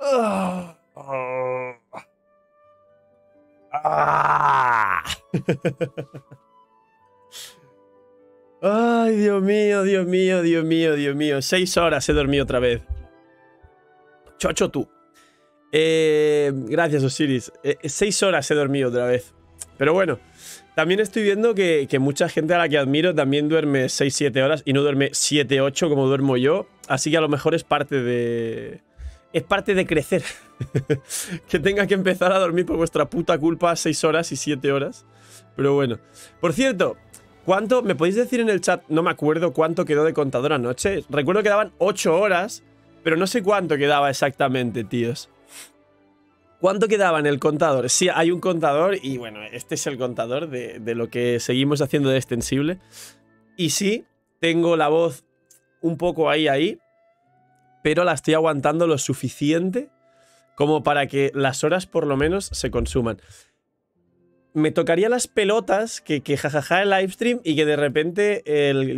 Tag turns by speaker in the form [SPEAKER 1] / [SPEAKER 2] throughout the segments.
[SPEAKER 1] Ay, Dios mío, Dios mío, Dios mío, Dios mío. Seis horas he dormido otra vez. Chocho tú. Eh, gracias, Osiris. Eh, seis horas he dormido otra vez. Pero bueno, también estoy viendo que, que mucha gente a la que admiro también duerme 6-7 horas y no duerme 7-8 como duermo yo. Así que a lo mejor es parte de es parte de crecer. que tenga que empezar a dormir por vuestra puta culpa 6 horas y 7 horas. Pero bueno. Por cierto, ¿cuánto? ¿Me podéis decir en el chat? No me acuerdo cuánto quedó de contador anoche. Recuerdo que daban 8 horas, pero no sé cuánto quedaba exactamente, tíos. ¿Cuánto quedaba en el contador? Sí, hay un contador y bueno, este es el contador de, de lo que seguimos haciendo de extensible. Y sí, tengo la voz un poco ahí, ahí, pero la estoy aguantando lo suficiente como para que las horas por lo menos se consuman. Me tocaría las pelotas que, que jajaja el live stream y que de repente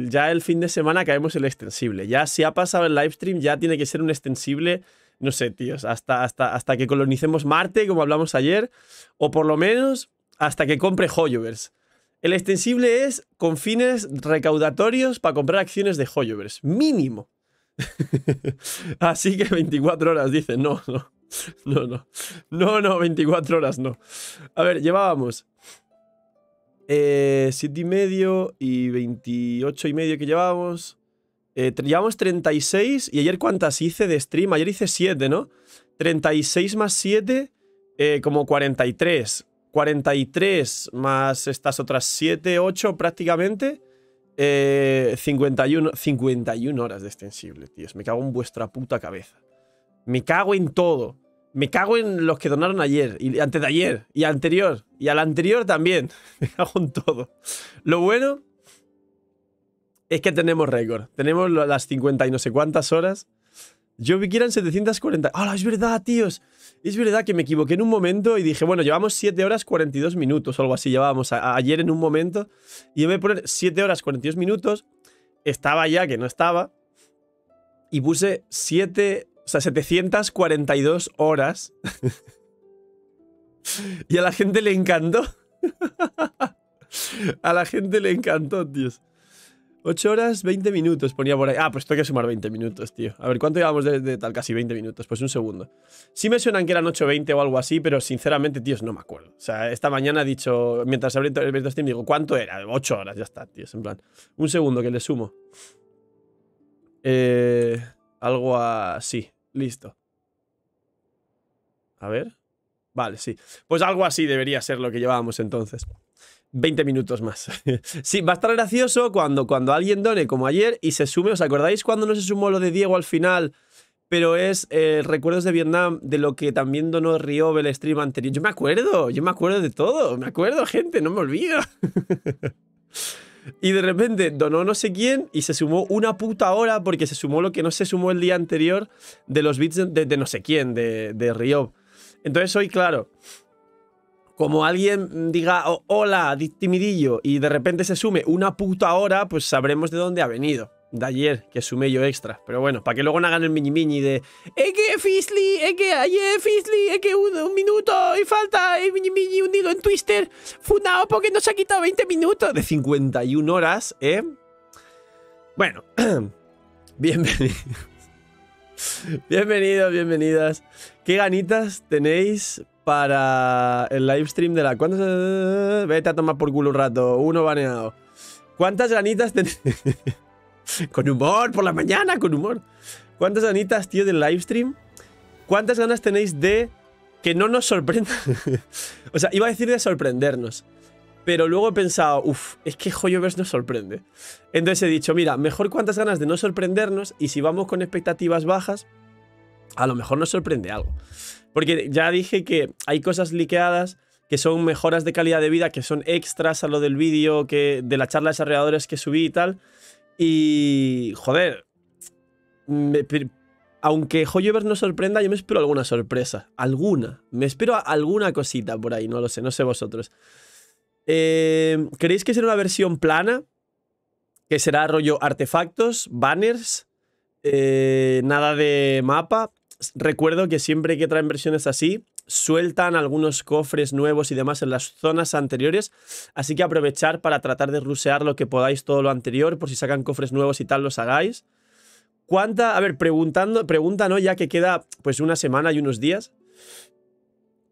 [SPEAKER 1] ya el fin de semana caemos el extensible. Ya si ha pasado el live stream, ya tiene que ser un extensible no sé, tíos, hasta, hasta, hasta que colonicemos Marte, como hablamos ayer, o por lo menos hasta que compre Hoyovers. El extensible es con fines recaudatorios para comprar acciones de Hoyovers, Mínimo. Así que 24 horas, dice. No, no. No, no. No, no, 24 horas no. A ver, llevábamos. 7 eh, y medio y 28 y medio que llevábamos. Eh, llevamos 36. ¿Y ayer cuántas hice de stream? Ayer hice 7, ¿no? 36 más 7, eh, como 43. 43 más estas otras 7, 8 prácticamente. Eh, 51, 51 horas de extensible, tíos. Me cago en vuestra puta cabeza. Me cago en todo. Me cago en los que donaron ayer, y antes de ayer, y anterior, y al anterior también. Me cago en todo. Lo bueno es que tenemos récord. Tenemos las 50 y no sé cuántas horas yo vi que eran 740. ¡Hala, es verdad, tíos! Es verdad que me equivoqué en un momento y dije, bueno, llevamos 7 horas 42 minutos o algo así. Llevábamos ayer en un momento y me voy a poner 7 horas 42 minutos, estaba ya que no estaba y puse 7, o sea, 742 horas. y a la gente le encantó. a la gente le encantó, tíos. 8 horas 20 minutos ponía por ahí. Ah, pues tengo que sumar 20 minutos, tío. A ver, ¿cuánto llevamos de, tal? Casi 20 minutos. Pues un segundo. Sí me suenan que eran 8.20 o algo así, pero sinceramente, tíos, no me acuerdo. O sea, esta mañana he dicho, mientras abrí el stream, digo, ¿cuánto era? 8 horas, ya está, tíos. En plan, un segundo que le sumo. Eh, algo así. Listo. A ver. Vale, sí. Pues algo así debería ser lo que llevábamos entonces. 20 minutos más. sí, va a estar gracioso cuando, cuando alguien done, como ayer, y se sume. ¿Os acordáis cuando no se sumó lo de Diego al final? Pero es eh, recuerdos de Vietnam, de lo que también donó Río el stream anterior. Yo me acuerdo, yo me acuerdo de todo. Me acuerdo, gente, no me olvido. y de repente donó no sé quién y se sumó una puta hora porque se sumó lo que no se sumó el día anterior de los bits de, no sé quién, de, de Entonces hoy, claro, como alguien diga oh, hola, timidillo, y de repente se sume una puta hora, pues sabremos de dónde ha venido. De ayer, que sumé yo extra. Pero bueno, para que luego no hagan el mini mini de. ¡Eh, que Fisli, ¡Eh, que ayer Fisli, ¡Eh, que un, minuto y falta el mini mini unido en Twister. Fundado porque nos ha quitado 20 minutos. De 51 horas, ¿eh? Bueno, bienvenido. Bienvenidos, bienvenidas. Qué ganitas tenéis para el live stream de la. ¿Cuántas.? Vete a tomar por culo un rato. Uno baneado. ¿Cuántas ganitas tenéis… con humor, por la mañana, con humor. ¿Cuántas ganitas, tío, del live stream? ¿Cuántas ganas tenéis de que no nos sorprenda? o sea, iba a decir de sorprendernos. Pero luego he pensado, uff, es que Joyovers nos sorprende. Entonces he dicho, mira, mejor cuántas ganas de no sorprendernos y si vamos con expectativas bajas, a lo mejor nos sorprende algo. Porque ya dije que hay cosas liqueadas que son mejoras de calidad de vida, que son extras a lo del vídeo, que de la charla de desarrolladores que subí y tal. Y, joder, aunque Hoyover no sorprenda, yo me espero alguna sorpresa. Alguna. Me espero alguna cosita por ahí, no lo sé, no sé vosotros. Eh, ¿Creéis que será una versión plana? ¿Que será rollo artefactos, banners? Eh, nada de mapa recuerdo que siempre que traen versiones así, sueltan algunos cofres nuevos y demás en las zonas anteriores, así que aprovechar para tratar de rusear lo que podáis todo lo anterior, por si sacan cofres nuevos y tal, los hagáis. ¿Cuánta? A ver, preguntando, pregunta, Ya que queda pues una semana y unos días.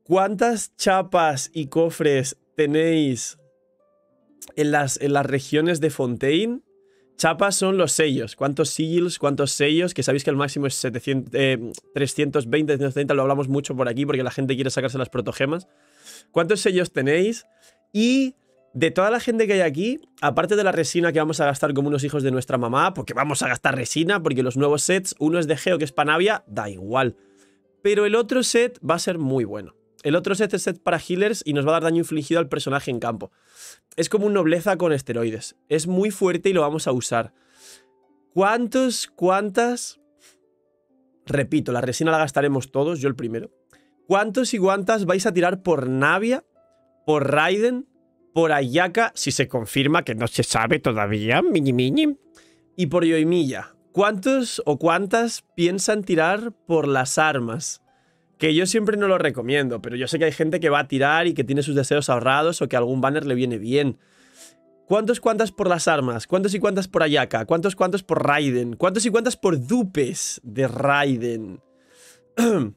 [SPEAKER 1] ¿Cuántas chapas y cofres tenéis en las, en las regiones de Fontaine? Chapas son los sellos. ¿Cuántos sigils, cuántos sellos? Que sabéis que el máximo es 320, 330. Eh, lo hablamos mucho por aquí porque la gente quiere sacarse las protogemas. ¿Cuántos sellos tenéis? Y de toda la gente que hay aquí, aparte de la resina que vamos a gastar como unos hijos de nuestra mamá, porque vamos a gastar resina, porque los nuevos sets, uno es de Geo, que es Panavia, da igual. Pero el otro set va a ser muy bueno. El otro set es este set para healers y nos va a dar daño infligido al personaje en campo. Es como un nobleza con esteroides. Es muy fuerte y lo vamos a usar. ¿Cuántos, cuántas? Repito, la resina la gastaremos todos, yo el primero. ¿Cuántos y cuántas vais a tirar por Navia, por Raiden, por Ayaka, si se confirma que no se sabe todavía, mini mini, y por Yoimiya? ¿Cuántos o cuántas piensan tirar por las armas? que yo siempre no lo recomiendo, pero yo sé que hay gente que va a tirar y que tiene sus deseos ahorrados o que algún banner le viene bien. ¿Cuántos cuantas por las armas? ¿Cuántos y cuantas por Ayaka? ¿Cuántos cuantos por Raiden? ¿Cuántos y cuantas por dupes de Raiden?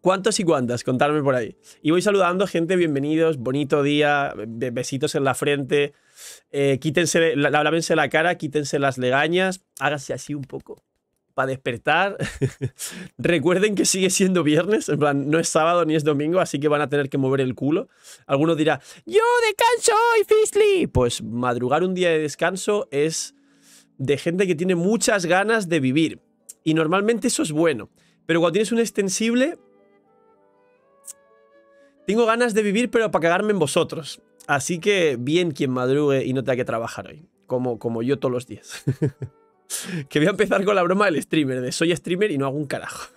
[SPEAKER 1] ¿Cuántos y cuantas? Contarme por ahí. Y voy saludando, gente, bienvenidos, bonito día, besitos en la frente, eh, quítense, la cara, quítense las legañas, hágase así un poco para despertar. Recuerden que sigue siendo viernes, en plan, no es sábado ni es domingo, así que van a tener que mover el culo. Alguno dirá, yo descanso hoy, Fisley. Pues madrugar un día de descanso es de gente que tiene muchas ganas de vivir. Y normalmente eso es bueno. Pero cuando tienes un extensible... Tengo ganas de vivir, pero para cagarme en vosotros. Así que bien quien madrugue y no tenga que trabajar hoy. Como, como yo todos los días. que voy a empezar con la broma del streamer, de soy streamer y no hago un carajo.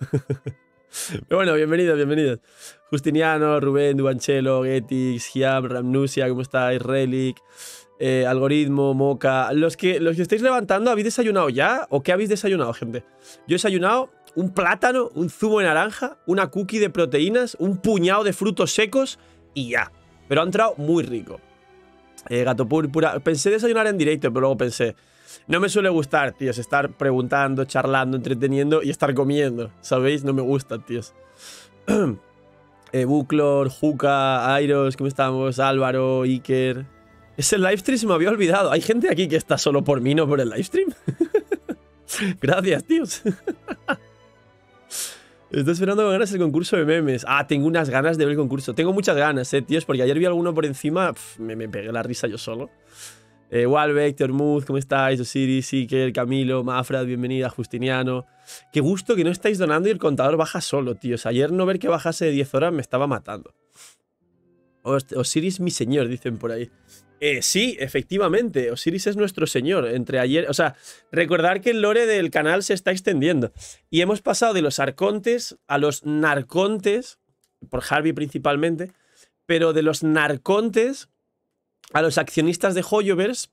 [SPEAKER 1] Pero bueno, bienvenidos, bienvenidos. Justiniano, Rubén, Duanchelo, Getix, Giam, Ramnusia, ¿cómo estáis? Relic, eh, Algoritmo, Moca. Los que, los que estáis levantando, ¿habéis desayunado ya? ¿O qué habéis desayunado, gente? Yo he desayunado un plátano, un zumo de naranja, una cookie de proteínas, un puñado de frutos secos y ya. Pero ha entrado muy rico. Eh, gato púrpura. Pensé desayunar en directo, pero luego pensé, no me suele gustar, tíos, estar preguntando, charlando, entreteniendo y estar comiendo, ¿sabéis? No me gusta, tíos. eh, Juca, Airos, ¿cómo estamos? Álvaro, Iker. Ese livestream se me había olvidado. Hay gente aquí que está solo por mí, no por el livestream. Gracias, tíos. Estoy esperando con ganas el concurso de memes. Ah, tengo unas ganas de ver el concurso. Tengo muchas ganas, eh, tíos, porque ayer vi alguno por encima. me, me pegué la risa yo solo. Eh, Walbeck, Termuz, ¿cómo estáis? Osiris, Siker, Camilo, Mafra, bienvenida, Justiniano. Qué gusto que no estáis donando y el contador baja solo, tíos. Ayer no ver que bajase de 10 horas me estaba matando. Osiris, mi señor, dicen por ahí. Eh, sí, efectivamente, Osiris es nuestro señor. Entre ayer, o sea, recordar que el lore del canal se está extendiendo. Y hemos pasado de los arcontes a los narcontes, por Harvey principalmente, pero de los narcontes a los accionistas de Hoyover's,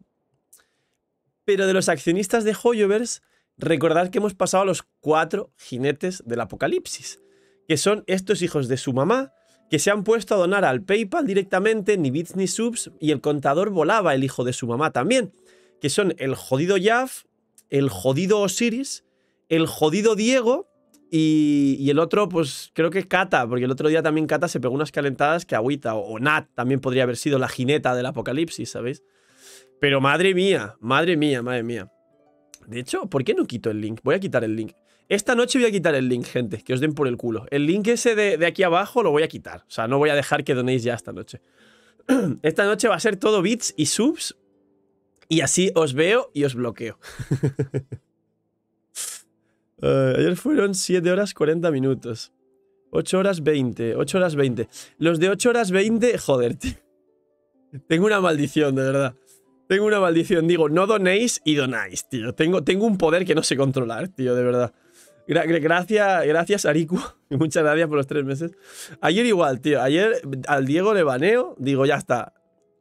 [SPEAKER 1] pero de los accionistas de Hoyover's, recordad que hemos pasado a los cuatro jinetes del apocalipsis, que son estos hijos de su mamá, que se han puesto a donar al PayPal directamente, ni bits ni subs, y el contador volaba, el hijo de su mamá también, que son el jodido Jaff, el jodido Osiris, el jodido Diego y, el otro, pues creo que es Kata, porque el otro día también Kata se pegó unas calentadas que Agüita o, Nat también podría haber sido la jineta del apocalipsis, ¿sabéis? Pero madre mía, madre mía, madre mía. De hecho, ¿por qué no quito el link? Voy a quitar el link. Esta noche voy a quitar el link, gente, que os den por el culo. El link ese de, de aquí abajo lo voy a quitar. O sea, no voy a dejar que donéis ya esta noche. esta noche va a ser todo bits y subs. Y así os veo y os bloqueo. Eh, ayer fueron 7 horas 40 minutos. 8 horas 20, 8 horas 20. Los de 8 horas 20, joder, tío. Tengo una maldición, de verdad. Tengo una maldición. Digo, no donéis y donáis, tío. Tengo, tengo un poder que no sé controlar, tío, de verdad. gracias, gracias, Ariku. Muchas gracias por los tres meses. Ayer igual, tío. Ayer al Diego le baneo. Digo, ya está.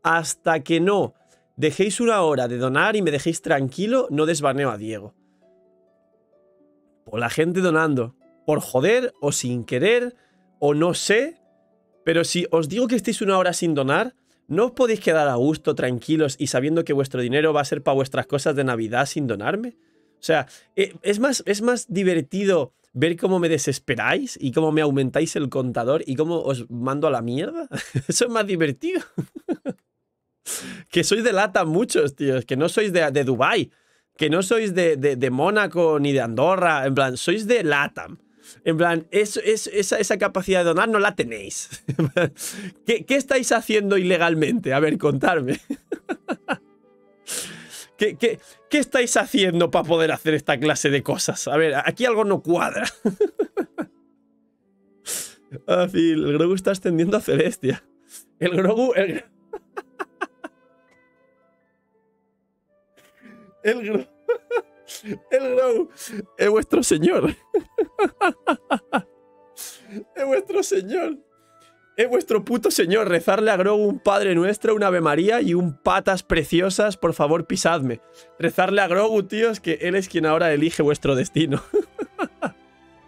[SPEAKER 1] Hasta que no dejéis una hora de donar y me dejéis tranquilo, no desbaneo a Diego o la gente donando, por joder o sin querer o no sé, pero si os digo que estéis una hora sin donar, ¿no os podéis quedar a gusto, tranquilos y sabiendo que vuestro dinero va a ser para vuestras cosas de Navidad sin donarme? O sea, eh, es más, es más divertido ver cómo me desesperáis y cómo me aumentáis el contador y cómo os mando a la mierda. Eso es más divertido. que sois de lata muchos, tíos, que no sois de, Dubai. Dubái que no sois de, Mónaco ni de Andorra, en plan, sois de LATAM. En plan, esa, capacidad de donar no la tenéis. ¿Qué, estáis haciendo ilegalmente? A ver, contadme. ¿Qué, estáis haciendo para poder hacer esta clase de cosas? A ver, aquí algo no cuadra. Ah, el Grogu está ascendiendo a Celestia. El Grogu, El Grow. El Grogu. es vuestro señor. Es vuestro señor. Es vuestro puto señor. Rezarle a Grogu un Padre Nuestro, un Ave María y un Patas Preciosas. Por favor, pisadme. Rezarle a Grogu, tíos, que él es quien ahora elige vuestro destino.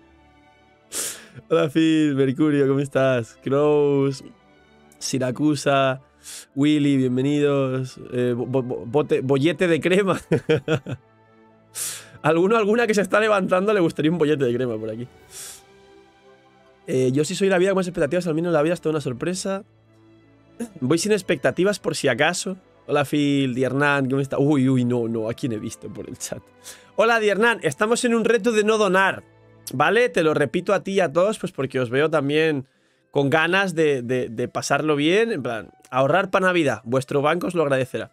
[SPEAKER 1] Hola, Phil. Mercurio, ¿cómo estás? Crows. Siracusa. Willy, bienvenidos. Eh, bollete de crema. ¿Alguno, alguna que se está levantando le gustaría un bollete de crema por aquí? Eh, yo sí soy la vida con más expectativas, al menos la vida ha estado una sorpresa. Voy sin expectativas por si acaso. Hola Phil, Diernan, ¿cómo está? Uy, uy, no, no, a quién he visto por el chat. Hola Di estamos en un reto de no donar, ¿vale? Te lo repito a ti y a todos, pues porque os veo también con ganas de, de, pasarlo bien, en plan, ahorrar para Navidad, vuestro banco os lo agradecerá.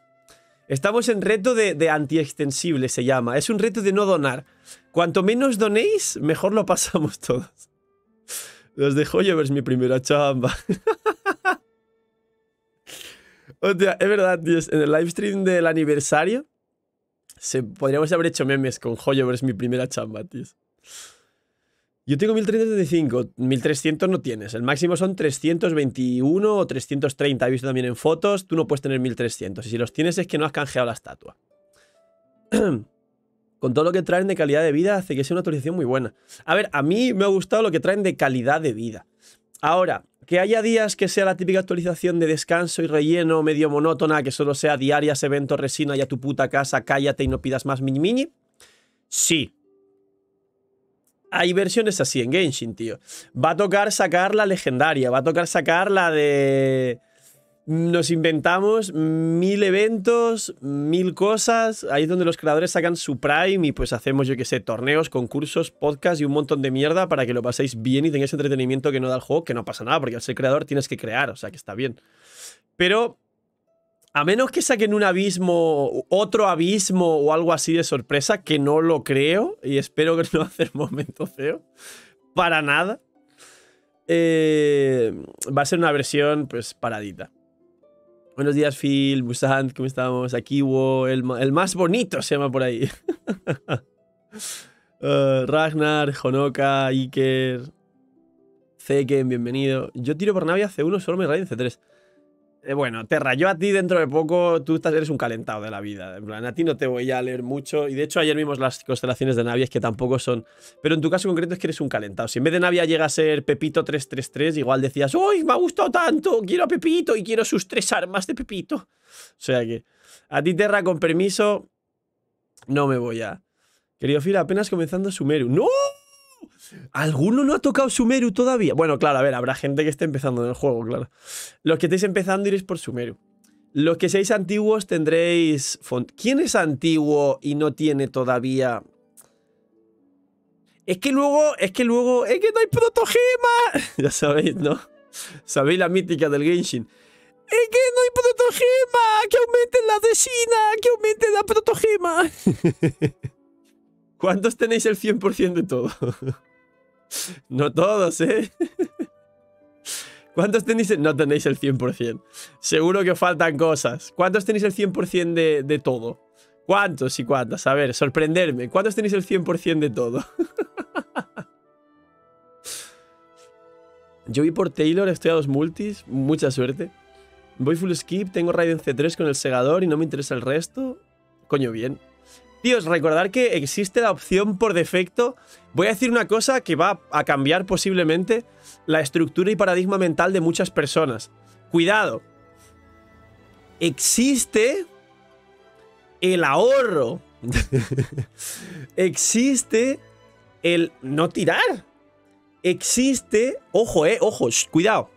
[SPEAKER 1] Estamos en reto de, anti-extensible, se llama. Es un reto de no donar. Cuanto menos donéis, mejor lo pasamos todos. Los de es mi primera chamba. o es verdad, Dios. En el livestream del aniversario, se, podríamos haber hecho memes con es mi primera chamba, tío. Yo tengo 1375, 1300 no tienes. El máximo son 321 o 330. He visto también en fotos, tú no puedes tener 1300. Y si los tienes es que no has canjeado la estatua. Con todo lo que traen de calidad de vida hace que sea una actualización muy buena. A ver, a mí me ha gustado lo que traen de calidad de vida. Ahora, que haya días que sea la típica actualización de descanso y relleno medio monótona, que solo sea diarias, eventos, resina y a tu puta casa, cállate y no pidas más mini mini. Sí, hay versiones así en Genshin, tío. Va a tocar sacar la legendaria, va a tocar sacar la de... Nos inventamos mil eventos, mil cosas. Ahí es donde los creadores sacan su Prime y pues hacemos, yo qué sé, torneos, concursos, podcasts y un montón de mierda para que lo paséis bien y tengáis entretenimiento que no da el juego, que no pasa nada, porque al ser creador tienes que crear, o sea que está bien. Pero a menos que saquen un abismo, otro abismo o algo así de sorpresa, que no lo creo y espero que no hacer momento feo. Para nada. Eh, va a ser una versión, pues, paradita. Buenos días, Phil, Busant, ¿cómo estamos? Akiwo, el, el más bonito se llama por ahí. Eh, Ragnar, Honoka, Iker, Zeken, bienvenido. Yo tiro por Navia C1, solo me en C3. Eh, bueno, Terra, yo a ti dentro de poco, tú estás, eres un calentado de la vida. En plan, a ti no te voy a leer mucho. Y de hecho, ayer vimos las constelaciones de es que tampoco son. Pero en tu caso concreto es que eres un calentado. Si en vez de Navia llega a ser Pepito 333, igual decías, ¡Uy, me ha gustado tanto! Quiero a Pepito y quiero sus tres armas de Pepito. O sea que, a ti, Terra, con permiso, no me voy a. Querido Fira, apenas comenzando Sumeru. ¡No! ¿Alguno no ha tocado Sumeru todavía? Bueno, claro, a ver, habrá gente que esté empezando en el juego, claro. Los que estéis empezando iréis por Sumeru. Los que seáis antiguos tendréis... ¿Quién es antiguo y no tiene todavía es que luego, es que luego, es que no hay protogema! ya sabéis, ¿no? Sabéis la mítica del Genshin. Es que no hay protogema, que aumente la China! que aumente la protogema. ¿Cuántos tenéis el 100% de todo? no todos, ¿eh? ¿Cuántos tenéis? El... No tenéis el 100%. Seguro que faltan cosas. ¿Cuántos tenéis el 100% de, todo? ¿Cuántos y cuántas? A ver, sorprenderme. ¿Cuántos tenéis el 100% de todo? Yo vi por Taylor, estoy a dos multis. Mucha suerte. Voy full skip, tengo Raiden C3 con el segador y no me interesa el resto. Coño, bien. Tíos, recordar que existe la opción por defecto. Voy a decir una cosa que va a cambiar posiblemente la estructura y paradigma mental de muchas personas. Cuidado. Existe el ahorro. existe el no tirar. Existe, ojo, eh, ojo, cuidado.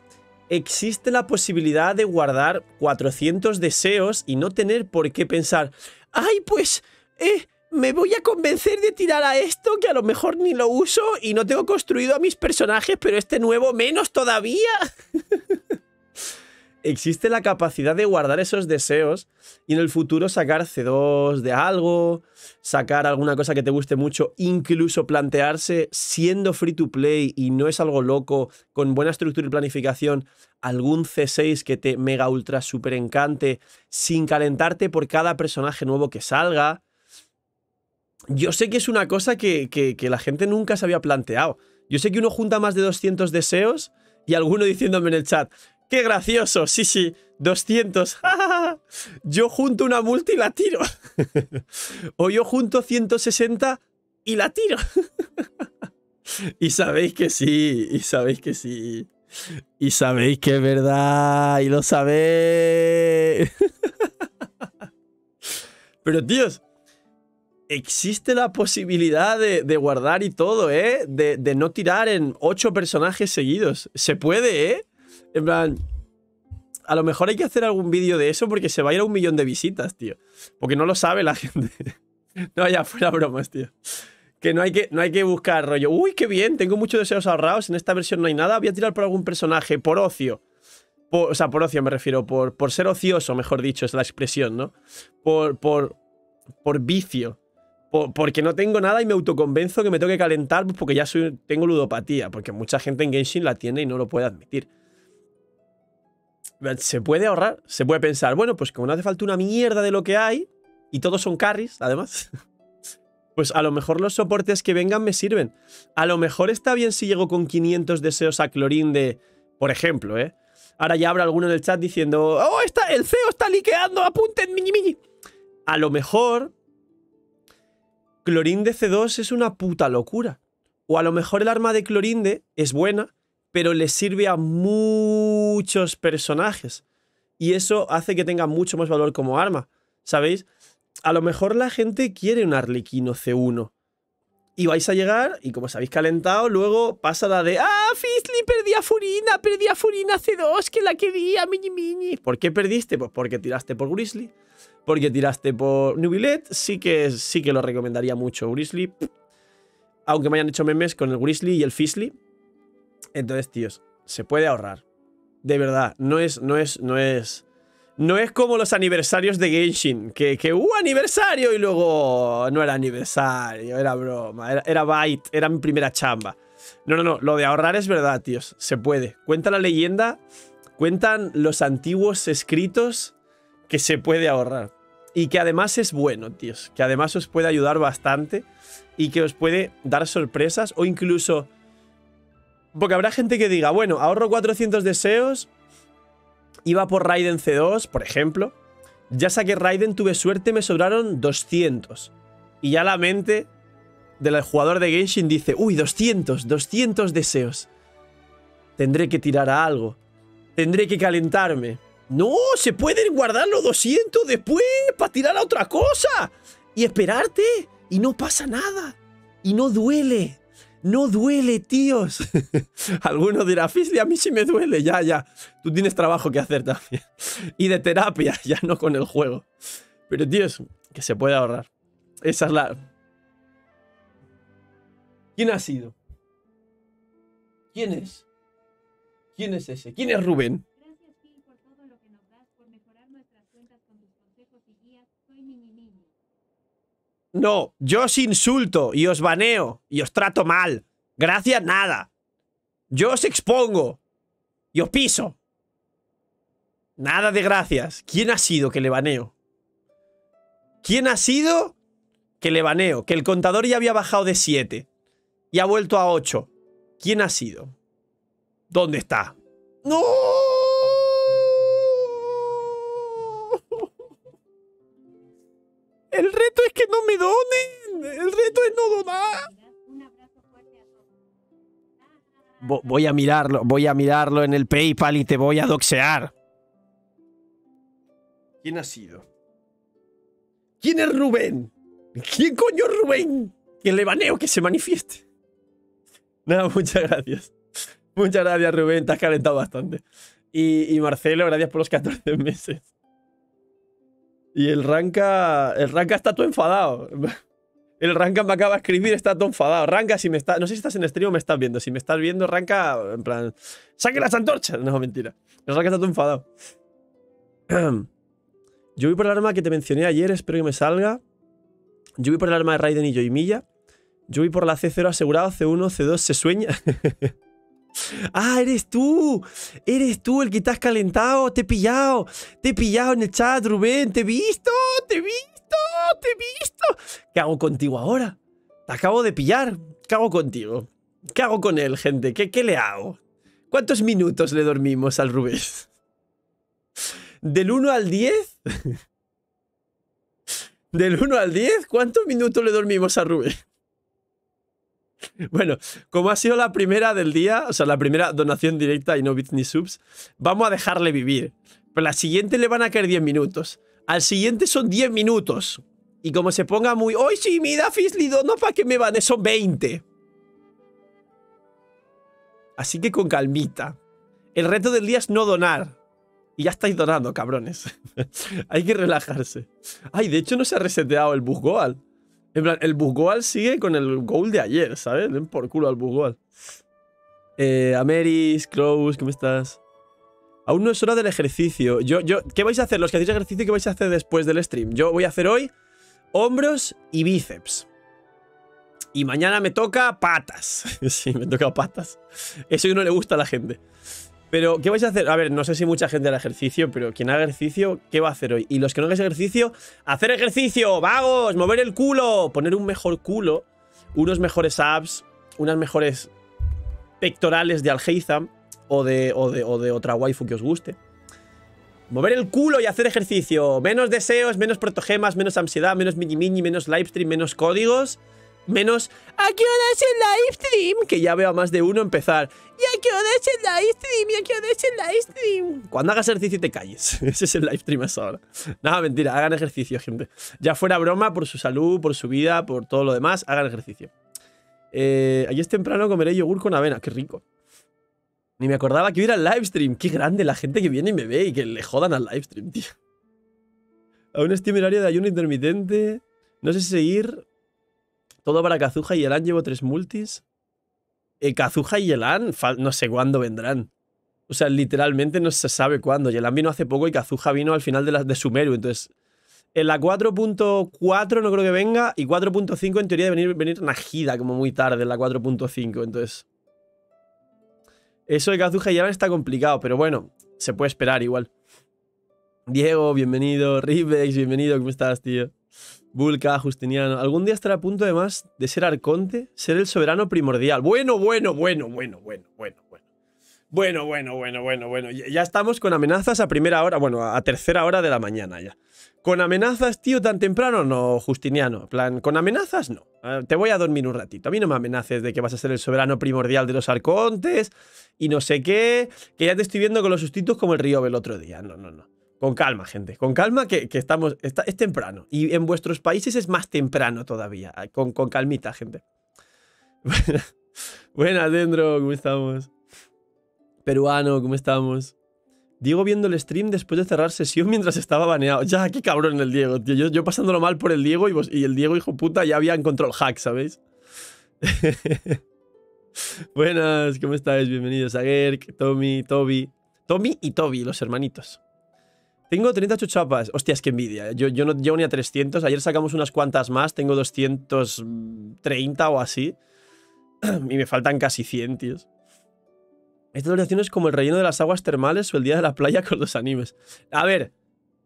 [SPEAKER 1] Existe la posibilidad de guardar 400 deseos y no tener por qué pensar, ay, pues eh, me voy a convencer de tirar a esto que a lo mejor ni lo uso y no tengo construido a mis personajes, pero este nuevo menos todavía. Existe la capacidad de guardar esos deseos y en el futuro sacar C2 de algo, sacar alguna cosa que te guste mucho, incluso plantearse siendo free to play y no es algo loco, con buena estructura y planificación, algún C6 que te mega ultra super encante sin calentarte por cada personaje nuevo que salga yo sé que es una cosa que, que, la gente nunca se había planteado. Yo sé que uno junta más de 200 deseos y alguno diciéndome en el chat, ¡qué gracioso! Sí, sí, 200. yo junto una multa y la tiro. o yo junto 160 y la tiro. y sabéis que sí, y sabéis que sí. Y sabéis que es verdad, y lo sabéis. Pero tíos, existe la posibilidad de, guardar y todo, ¿eh? De, no tirar en ocho personajes seguidos. Se puede, ¿eh? En plan... A lo mejor hay que hacer algún vídeo de eso porque se va a ir a un millón de visitas, tío. Porque no lo sabe la gente. no, ya fuera bromas, tío. Que no, hay que no hay que buscar rollo. Uy, qué bien, tengo muchos deseos ahorrados. En esta versión no hay nada. Voy a tirar por algún personaje, por ocio. o sea, por ocio me refiero. Por, ser ocioso, mejor dicho, es la expresión, ¿no? por, por vicio porque no tengo nada y me autoconvenzo que me tengo que calentar pues, porque ya tengo ludopatía. Porque mucha gente en Genshin la tiene y no lo puede admitir. Se puede ahorrar, se puede pensar, bueno, pues como no hace falta una mierda de lo que hay, y todos son carries, además, pues a lo mejor los soportes que vengan me sirven. A lo mejor está bien si llego con 500 deseos a Clorín de, por ejemplo, ¿eh? Ahora ya habrá alguno en el chat diciendo, oh, está, el CEO está liqueando, apunten, miñi, miñi. A lo mejor Clorinde C2 es una puta locura. O a lo mejor el arma de clorinde es buena, pero le sirve a muchos personajes. Y eso hace que tenga mucho más valor como arma, ¿sabéis? A lo mejor la gente quiere un arlequino C1. Y vais a llegar, y como habéis calentado, luego pasa la de ¡Ah, Fizzly, perdí a Furina! ¡Perdí a Furina C2, que la quería, mini mini! ¿Por qué perdiste? Pues porque tiraste por Grizzly porque tiraste por Nubilet, sí que, sí que lo recomendaría mucho. Grizzly, aunque me hayan hecho memes con el Grizzly y el Fizzly. Entonces, tíos, se puede ahorrar. De verdad, no es, no es, no es... No es como los aniversarios de Genshin, que, que uh, aniversario y luego no era aniversario, era broma, era, era bait, era mi primera chamba. No, no, no, lo de ahorrar es verdad, tíos, se puede. Cuenta la leyenda, cuentan los antiguos escritos que se puede ahorrar y que además es bueno, tíos, que además os puede ayudar bastante y que os puede dar sorpresas o incluso... Porque habrá gente que diga, bueno, ahorro 400 deseos, iba por Raiden C2, por ejemplo, ya saqué Raiden, tuve suerte, me sobraron 200. Y ya la mente del jugador de Genshin dice, uy, 200, 200 deseos. Tendré que tirar a algo. Tendré que calentarme. No, se pueden guardar los 200 después para tirar a otra cosa. Y esperarte. Y no pasa nada. Y no duele. No duele, tíos. Algunos dirán, Fisli, a mí sí me duele. Ya, ya. Tú tienes trabajo que hacer también. y de terapia, ya no con el juego. Pero, tíos, que se puede ahorrar. Esa es la... ¿Quién ha sido? ¿Quién es? ¿Quién es ese? ¿Quién es Rubén? No, yo os insulto y os baneo y os trato mal. Gracias, nada. Yo os expongo y os piso. Nada de gracias. ¿Quién ha sido que le baneo? ¿Quién ha sido que le baneo? Que el contador ya había bajado de 7 y ha vuelto a 8. ¿Quién ha sido? ¿Dónde está? ¡No! El reto es que no me donen. El reto es no donar. voy a mirarlo, voy a mirarlo en el PayPal y te voy a doxear. ¿Quién ha sido? ¿Quién es Rubén? ¿Quién coño es Rubén? Que le baneo que se manifieste. Nada, muchas gracias. Muchas gracias, Rubén. Te has calentado bastante. Y, y Marcelo, gracias por los 14 meses. Y el Ranka. El Ranka está todo enfadado. El Ranka me acaba de escribir, está todo enfadado. Ranka, si me está. No sé si estás en stream o me estás viendo. Si me estás viendo, Ranka, en plan. ¡Saque las antorchas! No, mentira. El Ranka está todo enfadado. Yo voy por el arma que te mencioné ayer, espero que me salga. Yo voy por el arma de Raiden y Milla. Yo voy por la C0 asegurado, C1, C2 se sueña. Ah, eres tú. Eres tú el que estás calentado. Te he pillado. Te he pillado en el chat, Rubén. Te he visto. Te he visto. Te he visto. ¿Qué hago contigo ahora? Te acabo de pillar. ¿Qué hago contigo? ¿Qué hago con él, gente? ¿Qué, le hago? ¿Cuántos minutos le dormimos al Rubén? ¿Del 1 al 10? ¿Del 1 al 10? ¿Cuántos minutos le dormimos a Rubén? Bueno, como ha sido la primera del día, o sea, la primera donación directa y no bits ni subs, vamos a dejarle vivir. Pero la siguiente le van a caer 10 minutos. Al siguiente son 10 minutos. Y como se ponga muy, ¡Ay, sí, mira, Fizzly, no para que me van, son 20. Así que con calmita. El reto del día es no donar. Y ya estáis donando, cabrones. Hay que relajarse. Ay, de hecho no se ha reseteado el goal en plan, el bugual sigue con el goal de ayer, ¿sabes? Den por culo al bugual. Eh, Ameris, Klaus, ¿cómo estás? Aún no es hora del ejercicio. Yo, yo, ¿Qué vais a hacer? Los que hacéis ejercicio, ¿qué vais a hacer después del stream? Yo voy a hacer hoy hombros y bíceps. Y mañana me toca patas. sí, me toca patas. Eso no le gusta a la gente. Pero, ¿qué vais a hacer? A ver, no sé si mucha gente al ejercicio, pero quien haga ejercicio, ¿qué va a hacer hoy? Y los que no hagan ejercicio, hacer ejercicio, vagos, mover el culo, poner un mejor culo, unos mejores abs, unas mejores pectorales de Algeiza o de, o de otra waifu que os guste. Mover el culo y hacer ejercicio. Menos deseos, menos protogemas, menos ansiedad, menos mini mini, menos livestream, menos códigos. Menos, ¿a qué hora es el live stream? Que ya veo a más de uno empezar. ¿Y a qué hora es el live stream? ¿Y a qué hora es el live stream? Cuando hagas ejercicio te calles. Ese es el live stream esa ahora. Nada, mentira, hagan ejercicio, gente. Ya fuera broma, por su salud, por su vida, por todo lo demás, hagan ejercicio. Eh, ayer es temprano comeré yogur con avena, qué rico. Ni me acordaba que hubiera el live stream. Qué grande la gente que viene y me ve y que le jodan al live stream, tío. A un estimulario de ayuno intermitente. No sé si seguir todo para Kazuha y Elan llevo tres multis. Eh, y Elan no sé cuándo vendrán. O sea, literalmente no se sabe cuándo. Elan vino hace poco y Kazuja vino al final de, de Sumeru. Entonces, en la 4.4 no creo que venga. Y 4.5 en teoría debe venir, venir Najida como muy tarde en la 4.5. Entonces, eso de Kazuha y elan está complicado. Pero bueno, se puede esperar igual. Diego, bienvenido. Ribex, bienvenido. ¿Cómo estás, tío? Vulca, Justiniano. Algún día estará a punto, además de ser arconte, ser el soberano primordial. Bueno, bueno, bueno, bueno, bueno, bueno, bueno. Bueno, bueno, bueno, bueno, bueno. Ya estamos con amenazas a primera hora, bueno, a tercera hora de la mañana ya. ¿Con amenazas, tío, tan temprano? No, Justiniano. plan, con amenazas no. Ah, te voy a dormir un ratito. A mí no me amenaces de que vas a ser el soberano primordial de los arcontes y no sé qué, que ya te estoy viendo con los sustitutos como el río del otro día. No, no, no. Con calma, gente. Con calma que, estamos. es temprano. Y en vuestros países es más temprano todavía. Ah, con, calmita, gente. Buenas, Dendro, ¿cómo estamos? Peruano, ¿cómo estamos? Diego viendo el stream después de cerrar sesión mientras estaba baneado. Ya, qué cabrón el Diego, tío. Yo, pasándolo mal por el Diego y, el Diego, hijo puta, ya había encontrado el hack, ¿sabéis? Buenas, ¿cómo estáis? Bienvenidos a Gerk, Tommy, Toby. Tommy y Toby, los hermanitos. Tengo 38 chapas. Hostias, que envidia. ¿eh? Yo, yo no llevo ni a 300. Ayer sacamos unas cuantas más. Tengo 230 o así. y me faltan casi 100, tíos. Esta duración es como el relleno de las aguas termales o el día de la playa con los animes. A ver,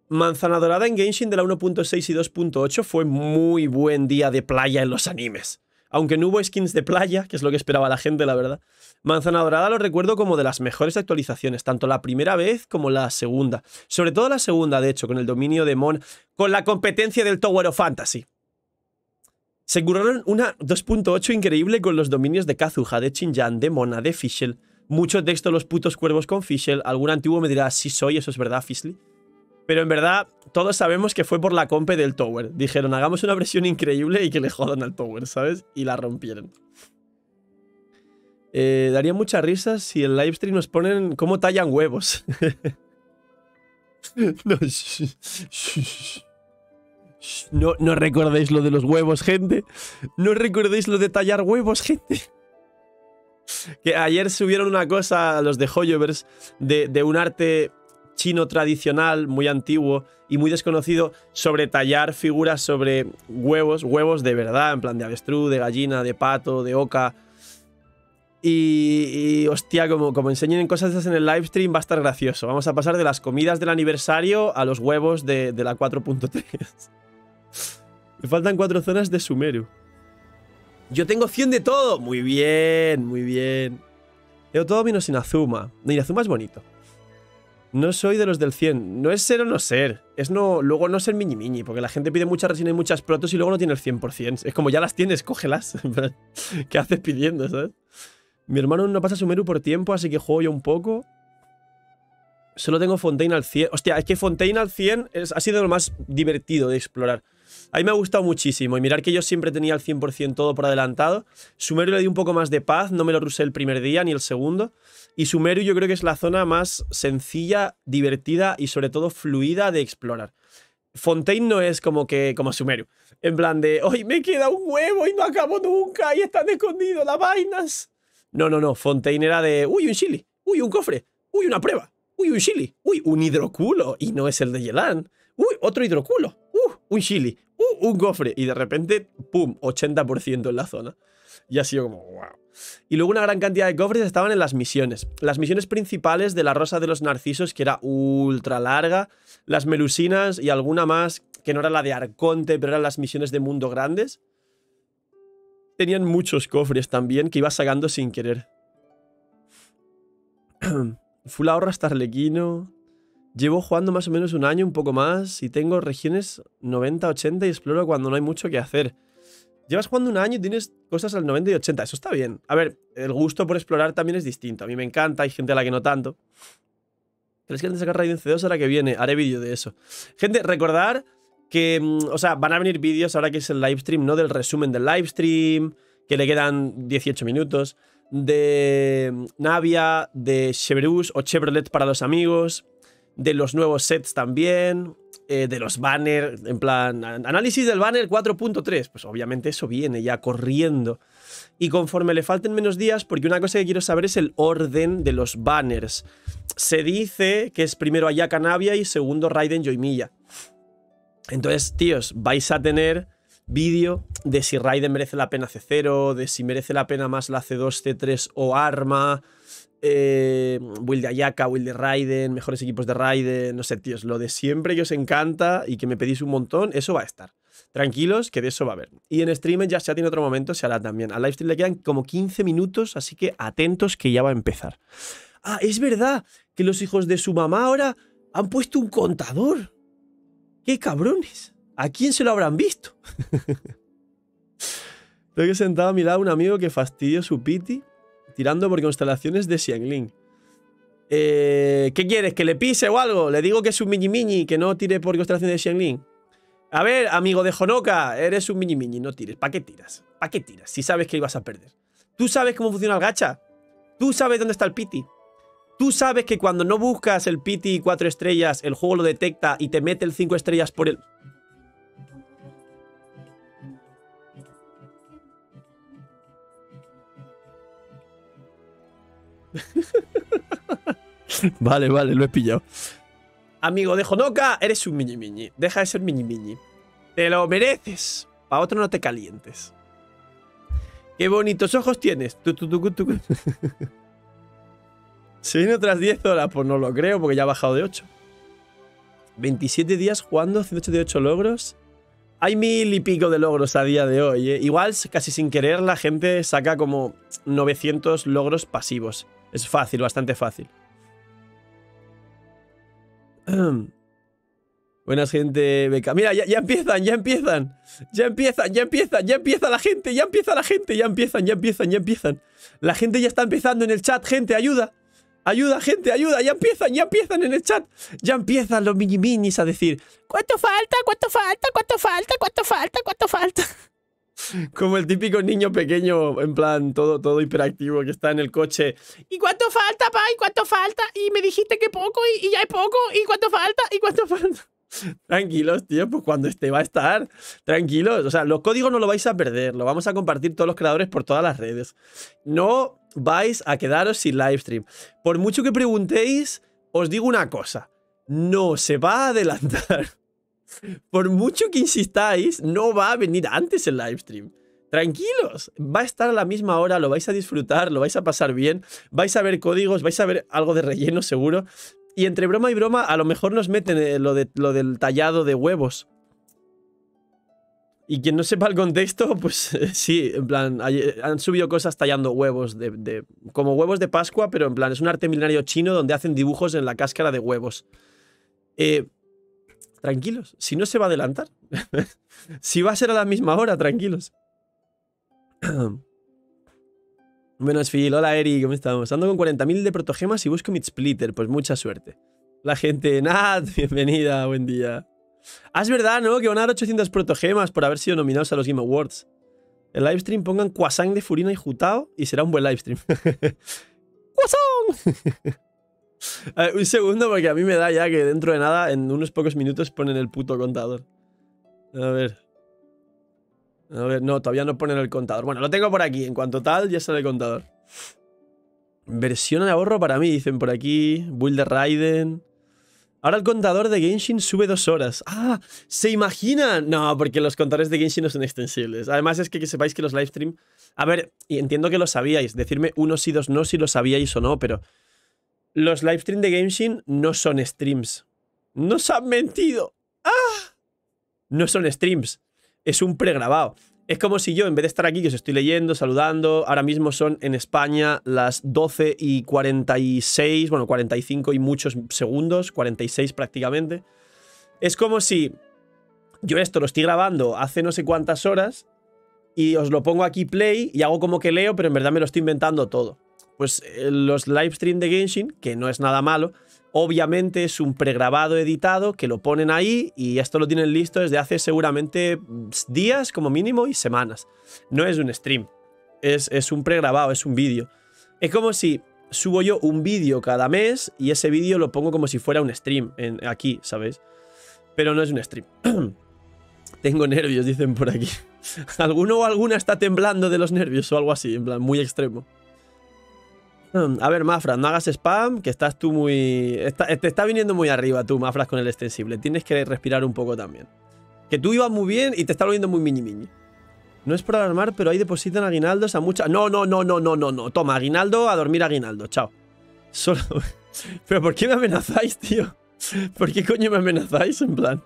[SPEAKER 1] Manzana Dorada en Genshin de la 1.6 y 2.8 fue muy buen día de playa en los animes. Aunque no hubo skins de playa, que es lo que esperaba la gente, la verdad. Manzana Dorada lo recuerdo como de las mejores actualizaciones, tanto la primera vez como la segunda. Sobre todo la segunda, de hecho, con el dominio de Mon, con la competencia del Tower of Fantasy. Se curaron una 2.8 increíble con los dominios de Kazuha, de Chinjan, de Mona, de Fischl. Mucho texto los putos cuervos con Fischl. Algún antiguo me dirá, sí soy, eso es verdad, Fischl. Pero en verdad, todos sabemos que fue por la compe del Tower. Dijeron, hagamos una presión increíble y que le jodan al Tower, ¿sabes? Y la rompieron. Eh, daría mucha risa si en livestream nos ponen cómo tallan huevos. no, no, recordéis lo de los huevos, gente. No recordéis lo de tallar huevos, gente. Que ayer subieron una cosa a los de Hoyovers de, de un arte chino tradicional, muy antiguo y muy desconocido, sobre tallar figuras sobre huevos, huevos de verdad, en plan de avestruz, de gallina, de pato, de oca. Y, hostia, como, como enseñen cosas esas en el live stream va a estar gracioso. Vamos a pasar de las comidas del aniversario a los huevos de, la 4.3. Me faltan cuatro zonas de Sumeru. Yo tengo 100 de todo. Muy bien, muy bien. Tengo todo menos Inazuma. Inazuma es bonito. No soy de los del 100. No es ser o no ser. Es no, luego no ser mini mini, porque la gente pide muchas resinas y muchas protos y luego no tiene el 100%. Es como ya las tienes, cógelas. ¿Qué haces pidiendo, sabes? Mi hermano no pasa Sumeru por tiempo, así que juego yo un poco. Solo tengo Fontaine al 100. Hostia, es que Fontaine al 100 ha sido lo más divertido de explorar. A mí me ha gustado muchísimo y mirar que yo siempre tenía al 100% todo por adelantado. Sumeru le di un poco más de paz, no me lo rusé el primer día ni el segundo. Y Sumeru yo creo que es la zona más sencilla, divertida y sobre todo fluida de explorar. Fontaine no es como que como Sumeru. En plan de, hoy me queda un huevo y no acabo nunca y están escondidos las vainas. No, no, no. Fontaine era de, uy, un chili, uy, un cofre, uy, una prueba, uy, un chili, uy, un hidroculo y no es el de Yelan. Uy, otro hidroculo, uh, un chili, ¡Uh! Un cofre. Y de repente, ¡pum! 80% en la zona. Y ha sido como, wow. Y luego una gran cantidad de cofres estaban en las misiones. Las misiones principales de la Rosa de los Narcisos, que era ultra larga, las Melusinas y alguna más, que no era la de Arconte, pero eran las misiones de Mundo Grandes. Tenían muchos cofres también que iba sacando sin querer. Full ahorra Arlequino... Llevo jugando más o menos un año, un poco más, y tengo regiones 90-80 y exploro cuando no hay mucho que hacer. Llevas jugando un año y tienes cosas al 90 y 80, eso está bien. A ver, el gusto por explorar también es distinto. A mí me encanta, hay gente a la que no tanto. ¿Crees que antes de sacar Raiden C2 ahora que viene? Haré vídeo de eso. Gente, recordar que, mm, o sea, van a venir vídeos ahora que es el live stream, ¿no? Del resumen del livestream, que le quedan 18 minutos, de mm, Navia, de Chevreuse o Chevrolet para los amigos, de los nuevos sets también, eh, de los banners, en plan, análisis del banner 4.3, pues obviamente eso viene ya corriendo. Y conforme le falten menos días, porque una cosa que quiero saber es el orden de los banners. Se dice que es primero Ayaka Navia y segundo Raiden Yoimiya. Entonces, tíos, vais a tener vídeo de si Raiden merece la pena C0, de si merece la pena más la C2, C3 o arma eh, Will de Ayaka, Will de Raiden, mejores equipos de Raiden, no sé, tíos, lo de siempre que os encanta y que me pedís un montón, eso va a estar. Tranquilos, que de eso va a haber. Y en streamer ya se tiene otro momento, se hará también. Al livestream le quedan como 15 minutos, así que atentos que ya va a empezar. Ah, es verdad que los hijos de su mamá ahora han puesto un contador. ¡Qué cabrones! ¿A quién se lo habrán visto? Tengo que sentado a mi lado un amigo que fastidió su piti Tirando por constelaciones de Xiangling. Eh, ¿Qué quieres? ¿Que le pise o algo? Le digo que es un mini mini, que no tire por constelaciones de Xiangling. A ver, amigo de Honoka, eres un mini mini, no tires. ¿Para qué tiras? ¿Para qué tiras? Si sabes que ibas a perder. Tú sabes cómo funciona el gacha. Tú sabes dónde está el piti. Tú sabes que cuando no buscas el piti cuatro estrellas, el juego lo detecta y te mete el cinco estrellas por el... vale, vale, lo he pillado. Amigo de Honoka, eres un mini mini. Deja de ser mini mini. Te lo mereces. Para otro no te calientes. Qué bonitos ojos tienes. Se viene otras 10 horas, pues no lo creo, porque ya ha bajado de 8. 27 días jugando, 188 logros. Hay mil y pico de logros a día de hoy. ¿eh? Igual, casi sin querer, la gente saca como 900 logros pasivos. Es fácil, bastante fácil. Buenas gente beca. Mira, ya, empiezan, ya empiezan. Ya empiezan, ya empiezan, ya empieza la gente, ya empieza la gente, ya empiezan, ya empiezan, ya empiezan. La gente ya está empezando en el chat, gente, ayuda. Ayuda, gente, ayuda. Ya empiezan, ya empiezan en el chat. Ya empiezan los mini minis a decir, ¿Cuánto falta? ¿Cuánto falta? ¿Cuánto falta? ¿Cuánto falta? ¿Cuánto falta? Como el típico niño pequeño, en plan, todo, todo hiperactivo que está en el coche. ¿Y cuánto falta, pa? ¿Y cuánto falta? Y me dijiste que poco y, y ya hay poco. ¿Y cuánto falta? ¿Y cuánto falta? Tranquilos, tío, pues cuando esté va a estar. Tranquilos, o sea, los códigos no lo vais a perder, lo vamos a compartir todos los creadores por todas las redes. No vais a quedaros sin livestream. Por mucho que preguntéis, os digo una cosa, no se va a adelantar. Por mucho que insistáis, no va a venir antes el livestream Tranquilos, va a estar a la misma hora, lo vais a disfrutar, lo vais a pasar bien, vais a ver códigos, vais a ver algo de relleno seguro. Y entre broma y broma, a lo mejor nos meten eh, lo, lo del tallado de huevos. Y quien no sepa el contexto, pues eh, sí, en plan, eh, han subido cosas tallando huevos, de, como huevos de Pascua, pero en plan, es un arte milenario chino donde hacen dibujos en la cáscara de huevos. Eh, tranquilos. Si no se va a adelantar. si va a ser a la misma hora, tranquilos. Menos Phil, hola Eri, ¿cómo estamos? Ando con 40.000 de protogemas y busco mi splitter, pues mucha suerte. La gente, Nat, bienvenida, buen día. Ah, es verdad, ¿no? Que van a dar 800 protogemas por haber sido nominados a los Game Awards. El livestream pongan Quasang de Furina y Jutao y será un buen livestream. ¡Quasang! un segundo, porque a mí me da ya que dentro de nada, en unos pocos minutos, ponen el puto contador. A ver. A ver, no, todavía no ponen el contador. Bueno, lo tengo por aquí. En cuanto tal, ya sale el contador. Versión de ahorro para mí, dicen por aquí. Build Raiden. Ahora el contador de Genshin sube dos horas. ¡Ah! ¿Se imaginan? No, porque los contadores de Genshin no son extensibles. Además es que, que sepáis que los livestream... A ver, y entiendo que lo sabíais. Decirme unos sí, dos no si lo sabíais o no, pero los livestream de Gameshin no son streams. ¡Nos han mentido! ¡Ah! No son streams. Es un pregrabado. Es como si yo, en vez de estar aquí, que os estoy leyendo, saludando, ahora mismo son en España las 12 y 46, bueno, 45 y muchos segundos, 46 prácticamente. Es como si yo esto lo estoy grabando hace no sé cuántas horas y os lo pongo aquí play y hago como que leo, pero en verdad me lo estoy inventando todo pues eh, los live de Genshin, que no es nada malo, obviamente es un pregrabado editado que lo ponen ahí y esto lo tienen listo desde hace seguramente mm, días como mínimo y semanas. No es un stream, es, es un pregrabado, es un vídeo. Es como si subo yo un vídeo cada mes y ese vídeo lo pongo como si fuera un stream aquí, ¿sabes? Pero no es un stream. Tengo nervios, dicen por aquí. Alguno o alguna está temblando de los nervios o algo así, en plan, muy extremo. Mm, a ver, Mafra, no hagas spam, que estás tú muy. te está viniendo muy arriba tú, Mafras, con el extensible. Tienes que respirar un poco también. Que tú ibas muy bien y te está volviendo muy mini mini. No es por alarmar, pero ahí depositan aguinaldos a mucha... No, no, no, no, no, no, no. Toma, aguinaldo, a dormir aguinaldo. Chao. Solo. pero ¿por qué me amenazáis, tío? ¿Por qué coño me amenazáis? En plan,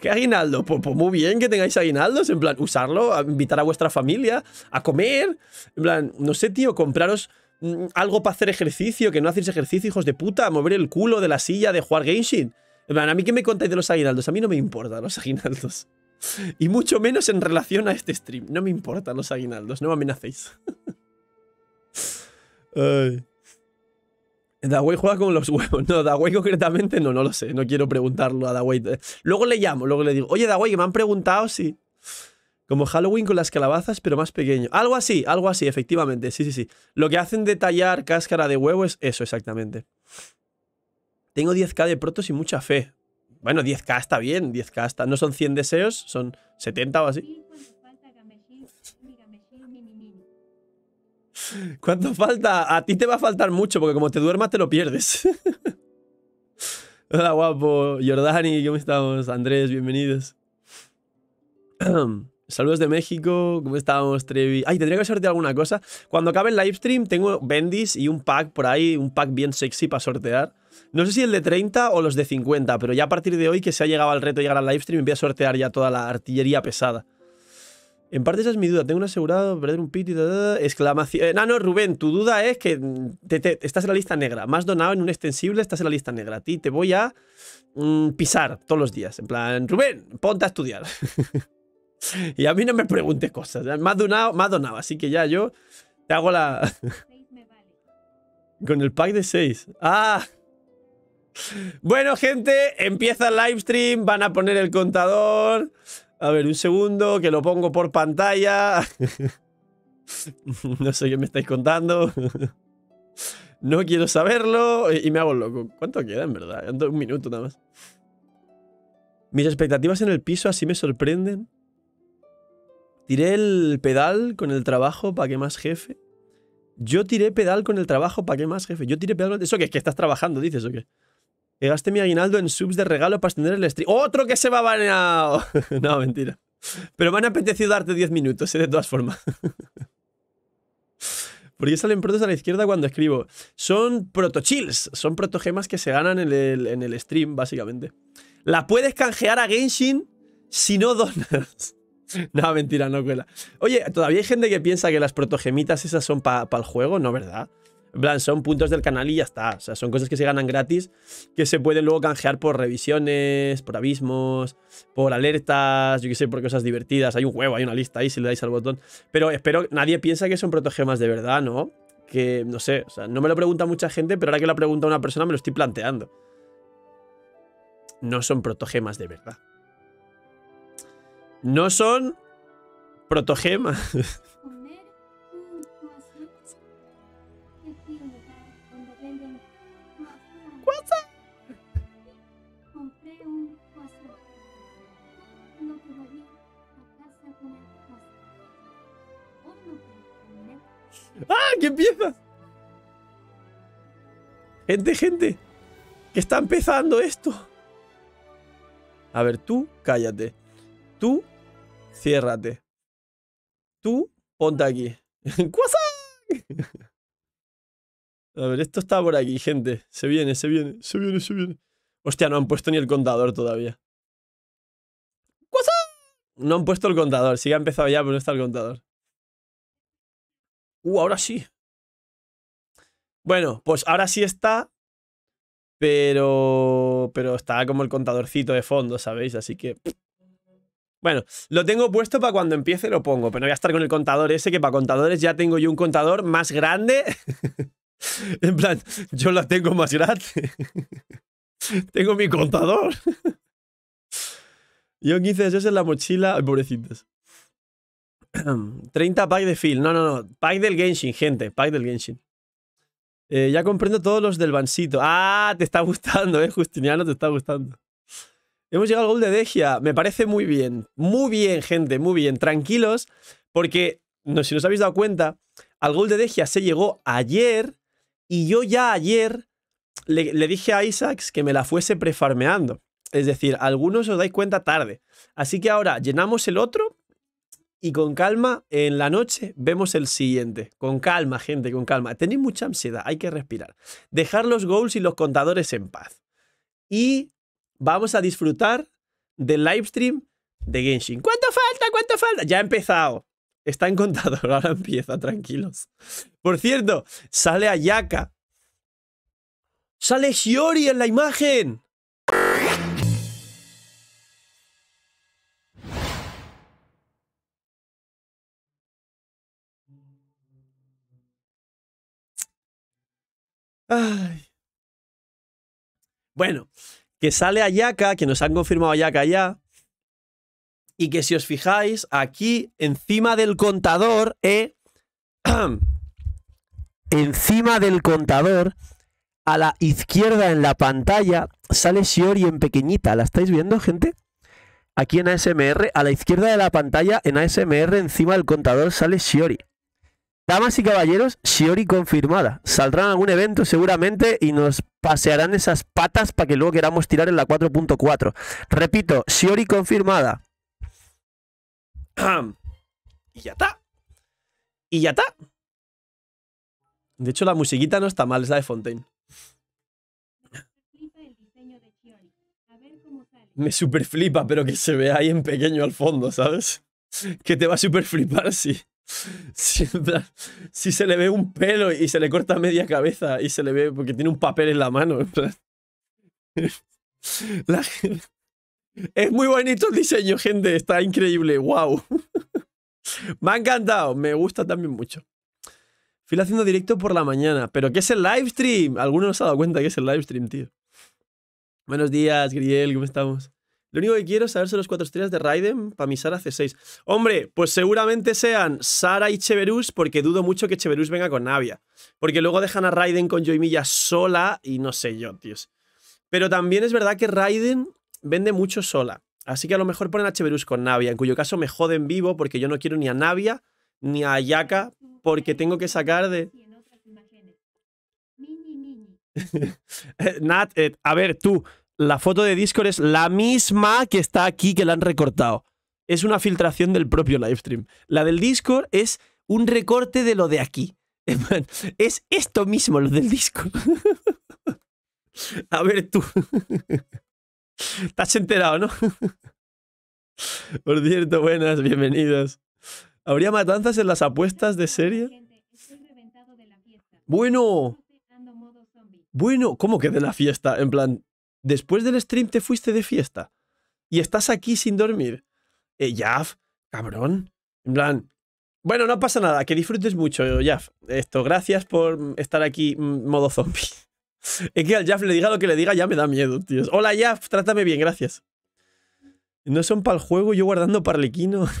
[SPEAKER 1] ¿qué aguinaldo? Pues, pues, muy bien que tengáis aguinaldos. En plan, usarlo, invitar a vuestra familia, a comer. En plan, no sé, tío, compraros Mm, algo para hacer ejercicio, que no hacéis ejercicio, hijos de puta, mover el culo de la silla de jugar Genshin. a mí que me contáis de los aguinaldos, a mí no me importan los aguinaldos. Y mucho menos en relación a este stream. No me importan los aguinaldos, no me amenacéis. Ay. juega con los huevos. No, Daway, concretamente no, no lo sé. No quiero preguntarlo a Dawei. Luego le llamo, luego le digo, oye Daway, me han preguntado si... Como Halloween con las calabazas, pero más pequeño. Algo así, algo así, efectivamente. Sí, sí, sí. Lo que hacen de tallar cáscara de huevo es eso, exactamente. Tengo 10k de protos y mucha fe. Bueno, 10k está bien, 10k está. No son 100 deseos, son 70 o así. ¿Cuánto falta? A ti te va a faltar mucho, porque como te duermas te lo pierdes. Hola, guapo. Jordani, ¿cómo estamos? Andrés, bienvenidos. Saludos de México, ¿cómo estamos, Trevi? Ay, tendría que sortear alguna cosa. Cuando acabe el livestream tengo Bendis y un pack por ahí, un pack bien sexy para sortear. No sé si el de 30 o los de 50, pero ya a partir de hoy que se ha llegado al reto de llegar al live stream, voy a sortear ya toda la artillería pesada. En parte esa es mi duda. Tengo un asegurado, perder un piti, exclamación. Eh, no, no, Rubén, tu duda es que estás en la lista negra. Más donado en un extensible, estás en la lista negra. A ti te voy a mm, pisar todos los días. En plan, Rubén, ponte a estudiar. Y a mí no me pregunte cosas. ¿eh? Me donado, así que ya yo te hago la... Con el pack de 6. ¡Ah! Bueno, gente, empieza el live stream. Van a poner el contador. A ver, un segundo, que lo pongo por pantalla. no sé qué me estáis contando. no quiero saberlo y me hago loco. ¿Cuánto queda, en verdad? Un minuto nada más. Mis expectativas en el piso así me sorprenden. Tiré el pedal con el trabajo para que más jefe. Yo tiré pedal con el trabajo para que más jefe. Yo tiré pedal con... ¿Eso qué? ¿Es que estás trabajando, dices o qué? Que gasté mi aguinaldo en subs de regalo para extender el stream. ¡Otro que se va baneado! no, mentira. Pero me han apetecido darte 10 minutos, ¿eh? de todas formas. Porque salen protos a la izquierda cuando escribo. Son protochills, son protogemas que se ganan en el, en el stream, básicamente. La puedes canjear a Genshin si no donas. no, mentira, no cuela. Oye, todavía hay gente que piensa que las protogemitas esas son para el juego, ¿no, verdad? plan, son puntos del canal y ya está. O sea, son cosas que se ganan gratis, que se pueden luego canjear por revisiones, por abismos, por alertas, yo qué sé, por cosas divertidas. Hay un juego, hay una lista ahí si le dais al botón. Pero espero, nadie piensa que son protogemas de verdad, ¿no? Que, no sé, o sea, no me lo pregunta mucha gente, pero ahora que lo pregunta una persona me lo estoy planteando. No son protogemas de verdad. No son protogemas. ¡Ah! ¡Que empieza! Gente, gente. Que está empezando esto. A ver, tú cállate. Tú Ciérrate. Tú, ponte aquí. A ver, esto está por aquí, gente. Se viene, se viene, se viene, se viene. Hostia, no han puesto ni el contador todavía. No han puesto el contador. Sí, que ha empezado ya, pero no está el contador. Uh, ahora sí. Bueno, pues ahora sí está. Pero. Pero está como el contadorcito de fondo, ¿sabéis? Así que. Bueno, lo tengo puesto para cuando empiece lo pongo, pero no voy a estar con el contador ese, que para contadores ya tengo yo un contador más grande. en plan, yo lo tengo más grande. tengo mi contador. yo 15 eso en la mochila. Ay, pobrecitos. 30 pack de Phil. No, no, no. Pack del Genshin, gente. Pack del Genshin. Eh, ya comprendo todos los del Bansito. Ah, te está gustando, eh, Justiniano, te está gustando. Hemos llegado al gol de Degia. Me parece muy bien. Muy bien, gente. Muy bien. Tranquilos. Porque, no, si nos habéis dado cuenta, al gol de Degia se llegó ayer. Y yo ya ayer le, le, dije a Isaacs que me la fuese prefarmeando. Es decir, algunos os dais cuenta tarde. Así que ahora llenamos el otro. Y con calma, en la noche vemos el siguiente. Con calma, gente, con calma. Tenéis mucha ansiedad, hay que respirar. Dejar los goals y los contadores en paz. Y vamos a disfrutar del livestream de Genshin. ¿Cuánto falta? ¿Cuánto falta? Ya ha empezado. Está en contador, ahora empieza, tranquilos. Por cierto, sale Ayaka. ¡Sale Shiori en la imagen! Bueno, que sale Ayaka, que nos han confirmado Ayaka ya, y que si os fijáis, aquí encima del contador, eh, encima del contador, a la izquierda en la pantalla, sale Shiori en pequeñita. ¿La estáis viendo, gente? Aquí en ASMR, a la izquierda de la pantalla, en ASMR, encima del contador, sale Shiori. Damas y caballeros, Shiori confirmada. Saldrán a algún evento seguramente y nos pasearán esas patas para que luego queramos tirar en la 4.4. Repito, Shiori confirmada. y ya está. Y ya está. De hecho, la musiquita no está mal, es la de Fontaine. Me super flipa, pero que se vea ahí en pequeño al fondo, ¿sabes? Que te va a super flipar, sí si se le ve un pelo y se le corta media cabeza y se le ve porque tiene un papel en la mano. es muy bonito el diseño, gente. Está increíble. ¡Wow! Me ha encantado. Me gusta también mucho. Fila haciendo directo por la mañana. ¿Pero qué es el live stream? alguno no se ha dado cuenta que es el live stream, tío. Buenos días, Griel. ¿Cómo estamos? Lo único que quiero es saberse los cuatro estrellas de Raiden para mi Sara C6. Hombre, pues seguramente sean Sara y Cheverus, porque dudo mucho que Cheverus venga con Navia. Porque luego dejan a Raiden con Joymilla sola y no sé yo, tíos. Pero también es verdad que Raiden vende mucho sola. Así que a lo mejor ponen a Cheverus con Navia, en cuyo caso me joden vivo porque yo no quiero ni a Navia ni a Ayaka porque tengo que sacar de... Nat, eh, a ver, tú, la foto de Discord es la misma que está aquí, que la han recortado. Es una filtración del propio live stream. La del Discord es un recorte de lo de aquí. Es esto mismo lo del Discord. A ver tú. Estás enterado, ¿no? Por cierto, buenas, bienvenidos. ¿Habría matanzas en las apuestas de serie? Bueno. Bueno, ¿cómo que de la fiesta? En plan, Después del stream te fuiste de fiesta y estás aquí sin dormir. Eh, Jaf, cabrón. En plan. Bueno, no pasa nada, que disfrutes mucho, Jaf. Esto, gracias por estar aquí mm, modo zombie. es que al Jaf le diga lo que le diga, ya me da miedo, tíos. Hola, Jaf, trátame bien, gracias. No son para el juego, yo guardando parlequino.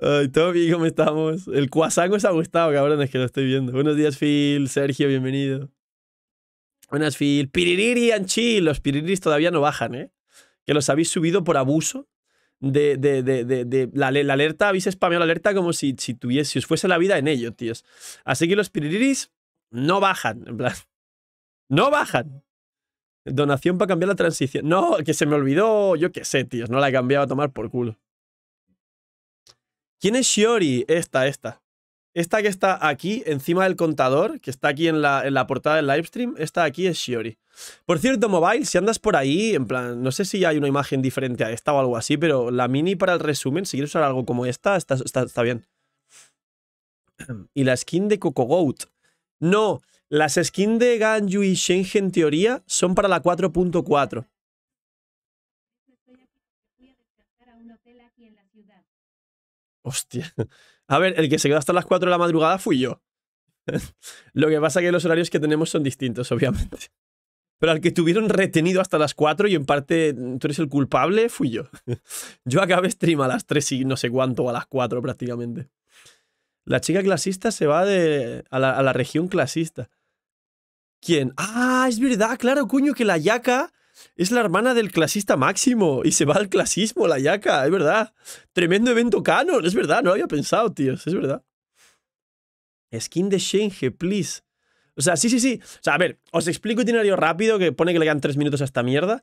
[SPEAKER 1] Ay, Toby, ¿cómo estamos? El cuasango se ha gustado, Es que lo estoy viendo. Buenos días, Phil, Sergio, bienvenido. Buenas, fiel Piririri anchi Los piriris todavía no bajan, ¿eh? Que los habéis subido por abuso. De, de, de, la, alerta, habéis spameado la alerta como si, si, tuviese, os fuese la vida en ello, tíos. Así que los piriris no bajan, en plan. No bajan. Donación para cambiar la transición. No, que se me olvidó, yo qué sé, tíos. No la he cambiado a tomar por culo. ¿Quién es Shiori? Esta, esta. Esta que está aquí, encima del contador, que está aquí en la, en la portada del livestream, esta de aquí es Shiori. Por cierto, Mobile, si andas por ahí, en plan, no sé si hay una imagen diferente a esta o algo así, pero la mini para el resumen, si quieres usar algo como esta, está, está, está bien. Y la skin de Coco Goat. No, las skins de Ganju y Shengen en teoría son para la 4.4. Hostia. A ver, el que se quedó hasta las 4 de la madrugada fui yo. Lo que pasa es que los horarios que tenemos son distintos, obviamente. Pero al que tuvieron retenido hasta las 4 y en parte mm, tú eres el culpable, fui yo. Yo acabé stream a las 3 y no sé cuánto, a las 4 prácticamente. La chica clasista se va de, a, la, región clasista. ¿Quién? Ah, es verdad, claro, cuño, que la yaca es la hermana del clasista máximo y se va al clasismo, la yaca, es verdad. Tremendo evento canon, es verdad, no lo había pensado, tíos, es verdad. Skin de Shenge, please. O sea, sí, sí, sí. O sea, a ver, os explico itinerario rápido que pone que le quedan tres minutos a esta mierda.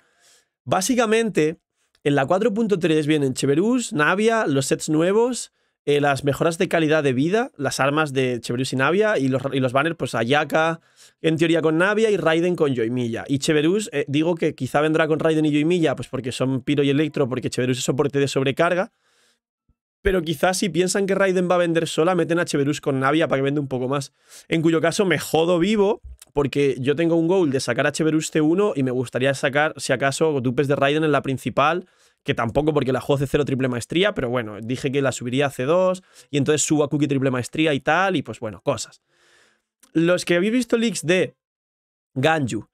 [SPEAKER 1] Básicamente, en la 4.3 vienen Cheverus, Navia, los sets nuevos, eh, las mejoras de calidad de vida, las armas de Cheverus y Navia y los, banners, pues Ayaka en teoría con Navia y Raiden con Yoimiya. Y Cheverus, eh, digo que quizá vendrá con Raiden y Yoimiya, pues porque son Piro y Electro, porque Cheverus es soporte de sobrecarga. Pero quizás si piensan que Raiden va a vender sola, meten a Cheverus con Navia para que vende un poco más. En cuyo caso me jodo vivo, porque yo tengo un goal de sacar a Cheverus T1 y me gustaría sacar, si acaso, dupes de Raiden en la principal que tampoco porque la juego C0 triple maestría, pero bueno, dije que la subiría a C2 y entonces subo a Cookie triple maestría y tal, y pues bueno, cosas. Los que habéis visto leaks de Ganju,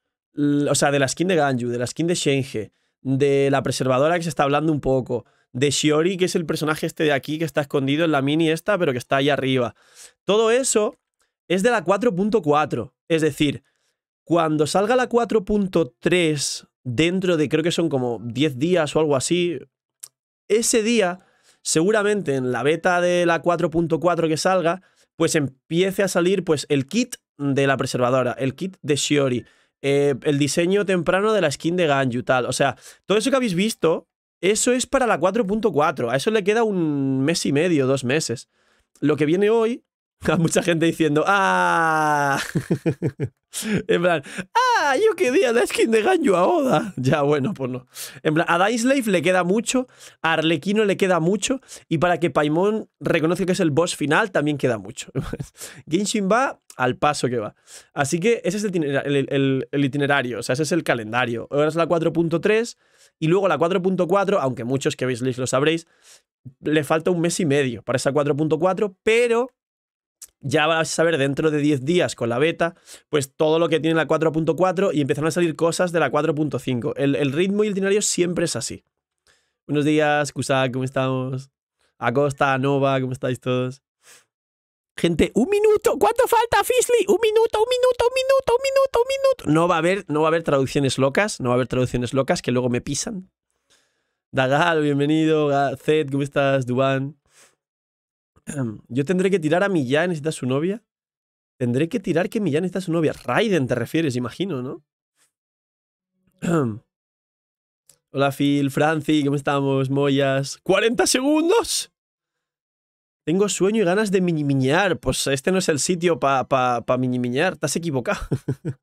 [SPEAKER 1] o sea, de la skin de Ganju, de la skin de Shenge, de la preservadora que se está hablando un poco, de Shiori, que es el personaje este de aquí que está escondido en la mini esta, pero que está ahí arriba. Todo eso es de la 4.4, es decir, cuando salga la 4.3 dentro de creo que son como 10 días o algo así. Ese día, seguramente en la beta de la 4.4 que salga, pues empiece a salir pues el kit de la preservadora, el kit de Shiori, eh, el diseño temprano de la skin de Ganju, tal. O sea, todo eso que habéis visto, eso es para la 4.4. A eso le queda un mes y medio, dos meses. Lo que viene hoy a mucha gente diciendo ¡Ah! en plan, ¡Ah! Yo quería la skin de Ganyu a Oda. Ya, bueno, pues no. En plan, a Life le queda mucho, a Arlequino le queda mucho, y para que Paimon reconozca que es el boss final también queda mucho. Genshin va al paso que va. Así que ese es el, itinerario, o sea, ese es el calendario. Ahora es la 4.3 y luego la 4.4, aunque muchos que veis lo sabréis, le falta un mes y medio para esa 4.4, pero ya vas a saber dentro de 10 días con la beta, pues todo lo que tiene la 4.4 y empezaron a salir cosas de la 4.5. El, el, ritmo y el dinario siempre es así. Buenos días, Kusak, ¿cómo estamos? Acosta, Nova, ¿cómo estáis todos? Gente, un minuto, ¿cuánto falta, Fisley? Un minuto, un minuto, un minuto, un minuto, un minuto. No va a haber, no va a haber traducciones locas, no va a haber traducciones locas que luego me pisan. Dagal, bienvenido, Zed, ¿cómo estás? Dubán. Yo tendré que tirar a Millán, necesita su novia. Tendré que tirar que Millán necesita su novia. Raiden te refieres, imagino, ¿no? Hola Phil, Franci, ¿cómo estamos? Moyas. ¡40 segundos! Tengo sueño y ganas de minimiñar. Pues este no es el sitio para pa, pa minimiñar. Estás equivocado.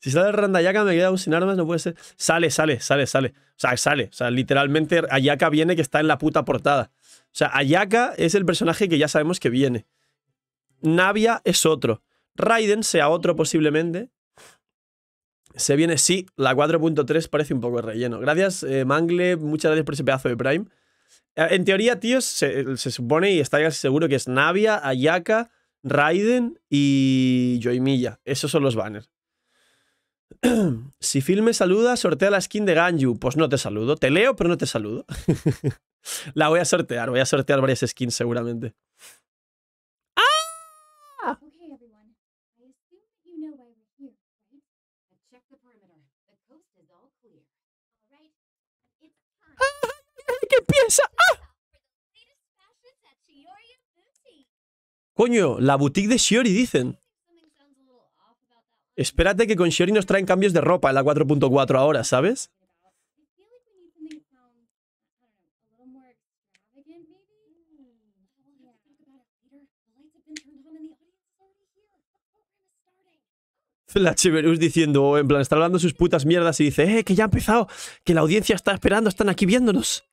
[SPEAKER 1] si sale Randayaka, me quedamos sin armas, no puede ser. Sale, sale, sale, sale. O sea, sale. O sea, literalmente Ayaka viene que está en la puta portada. O sea, Ayaka es el personaje que ya sabemos que viene. Navia es otro. Raiden sea otro posiblemente. Se viene, sí, la 4.3 parece un poco relleno. Gracias, eh, Mangle, muchas gracias por ese pedazo de Prime. Eh, en teoría, tíos, se, supone y está seguro que es Navia, Ayaka, Raiden y Joimilla. Esos son los banners. si Phil me saluda, sortea la skin de Ganju. Pues no te saludo. Te leo, pero no te saludo. La voy a sortear, voy a sortear varias skins seguramente. ¡Ah! ¿Qué piensa? ¡Ah! Coño, la boutique de Shiori, dicen. Espérate que con Shiori nos traen cambios de ropa en la 4.4 ahora, ¿sabes? la Cheverus diciendo, en plan, está hablando sus putas mierdas y dice, eh, que ya ha empezado, que la audiencia está esperando, están aquí viéndonos.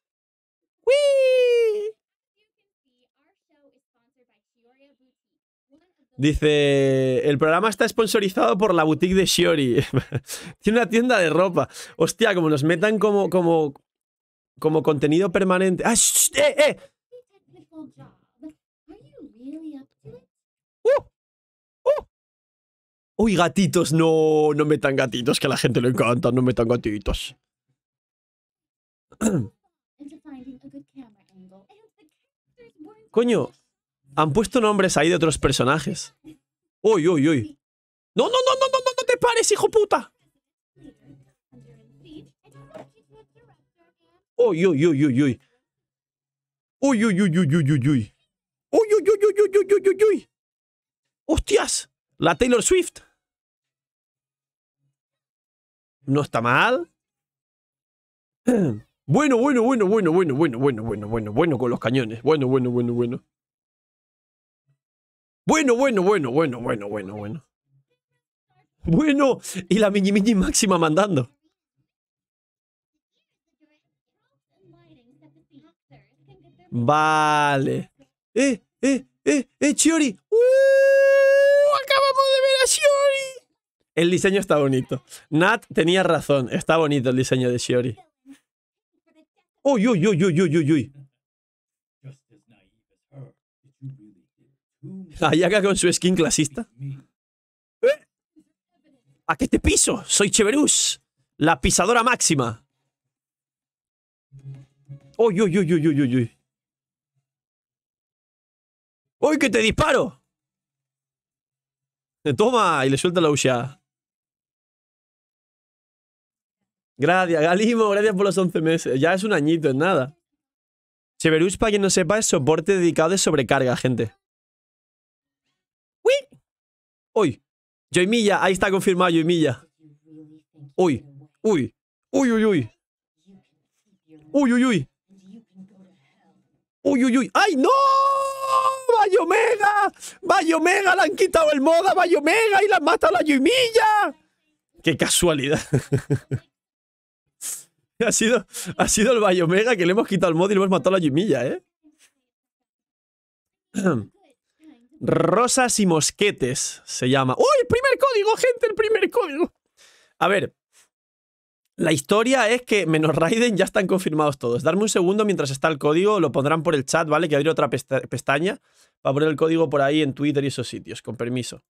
[SPEAKER 1] Dice, el programa está sponsorizado por la boutique de Shiori. Tiene una tienda de ropa. Hostia, como nos metan como, como, como contenido permanente. ¡Ah, eh, eh! Uy, gatitos, no, no metan gatitos, que a la gente le encanta, no metan gatitos. Coño, han puesto nombres ahí de otros personajes. Uy, uy, uy. No, no, no, no, no, no, no te pares, hijo puta. Uy, uy, uy, uy, uy. Uy, uy, uy, uy, uy, uy, uy. Uy, uy, uy, uy, uy, uy, uy, uy. Hostias, la Taylor Swift no está mal. Bueno, bueno, bueno, bueno, bueno, bueno, bueno, bueno, bueno, bueno con los cañones. Bueno, bueno, bueno, bueno. Bueno, bueno, bueno, bueno, bueno, bueno, bueno. Bueno, y la mini mini máxima mandando. Vale. Eh, eh, eh, eh, Chiori. ¡Uh! Acabamos de ver a Chiori. El diseño está bonito. Nat tenía razón. Está bonito el diseño de Shiori. Uy, uy, uy, uy, uy, uy, uy. Ayaka con su skin clasista. ¿A qué te piso? Soy Cheverus, la pisadora máxima. Uy, uy, uy, uy, uy, uy. ¡Uy, que te disparo! Eh, toma y le suelta la ushia. Gracias, Galimo, gracias por los 11 meses. Ya es un añito, es nada. Severus, para quien no sepa, es soporte dedicado de sobrecarga, gente. ¡Uy! ¡Uy! Joymilla, ahí está confirmado Joymilla. uy, uy! ¡Uy, uy, uy! ¡Uy, uy, uy! ¡Ay, no! ¡Vaya Omega! ¡Vaya Omega! ¡Le han quitado el moda! ¡Vaya Omega! ¡Y la han matado a la Joymilla. ¡Qué casualidad! Ha sido, ha sido el mega que le hemos quitado el mod y le hemos matado a la Jimilla, ¿eh? Rosas y mosquetes se llama. ¡Uy! el primer código, gente! ¡El primer código! A ver. La historia es que menos Raiden ya están confirmados todos. Darme un segundo mientras está el código. Lo pondrán por el chat, ¿vale? Que abrir otra pestaña para poner el código por ahí en Twitter y esos sitios. Con permiso.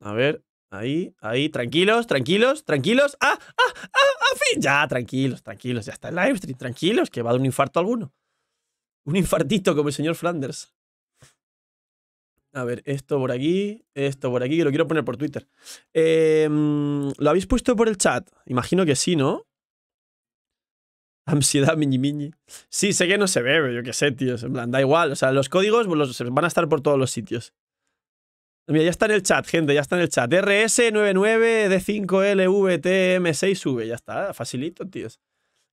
[SPEAKER 1] A ver. Ahí, ahí, tranquilos, tranquilos, tranquilos. ¡Ah, ah, ah, ah! Fin! Ya, tranquilos, tranquilos, ya está el live stream, tranquilos, que va a dar un infarto alguno. Un infartito como el señor Flanders. A ver, esto por aquí, esto por aquí, que lo quiero poner por Twitter. Em, ¿Lo habéis puesto por el chat? Imagino que sí, ¿no? Ansiedad, miñi miñi. Sí, sé que no se ve, pero yo qué sé, tío. En plan, da igual. O sea, los códigos pues, van a estar por todos los sitios. Mira, ya está en el chat, gente, ya está en el chat. RS99D5LVTM6V, ya está, facilito, tíos.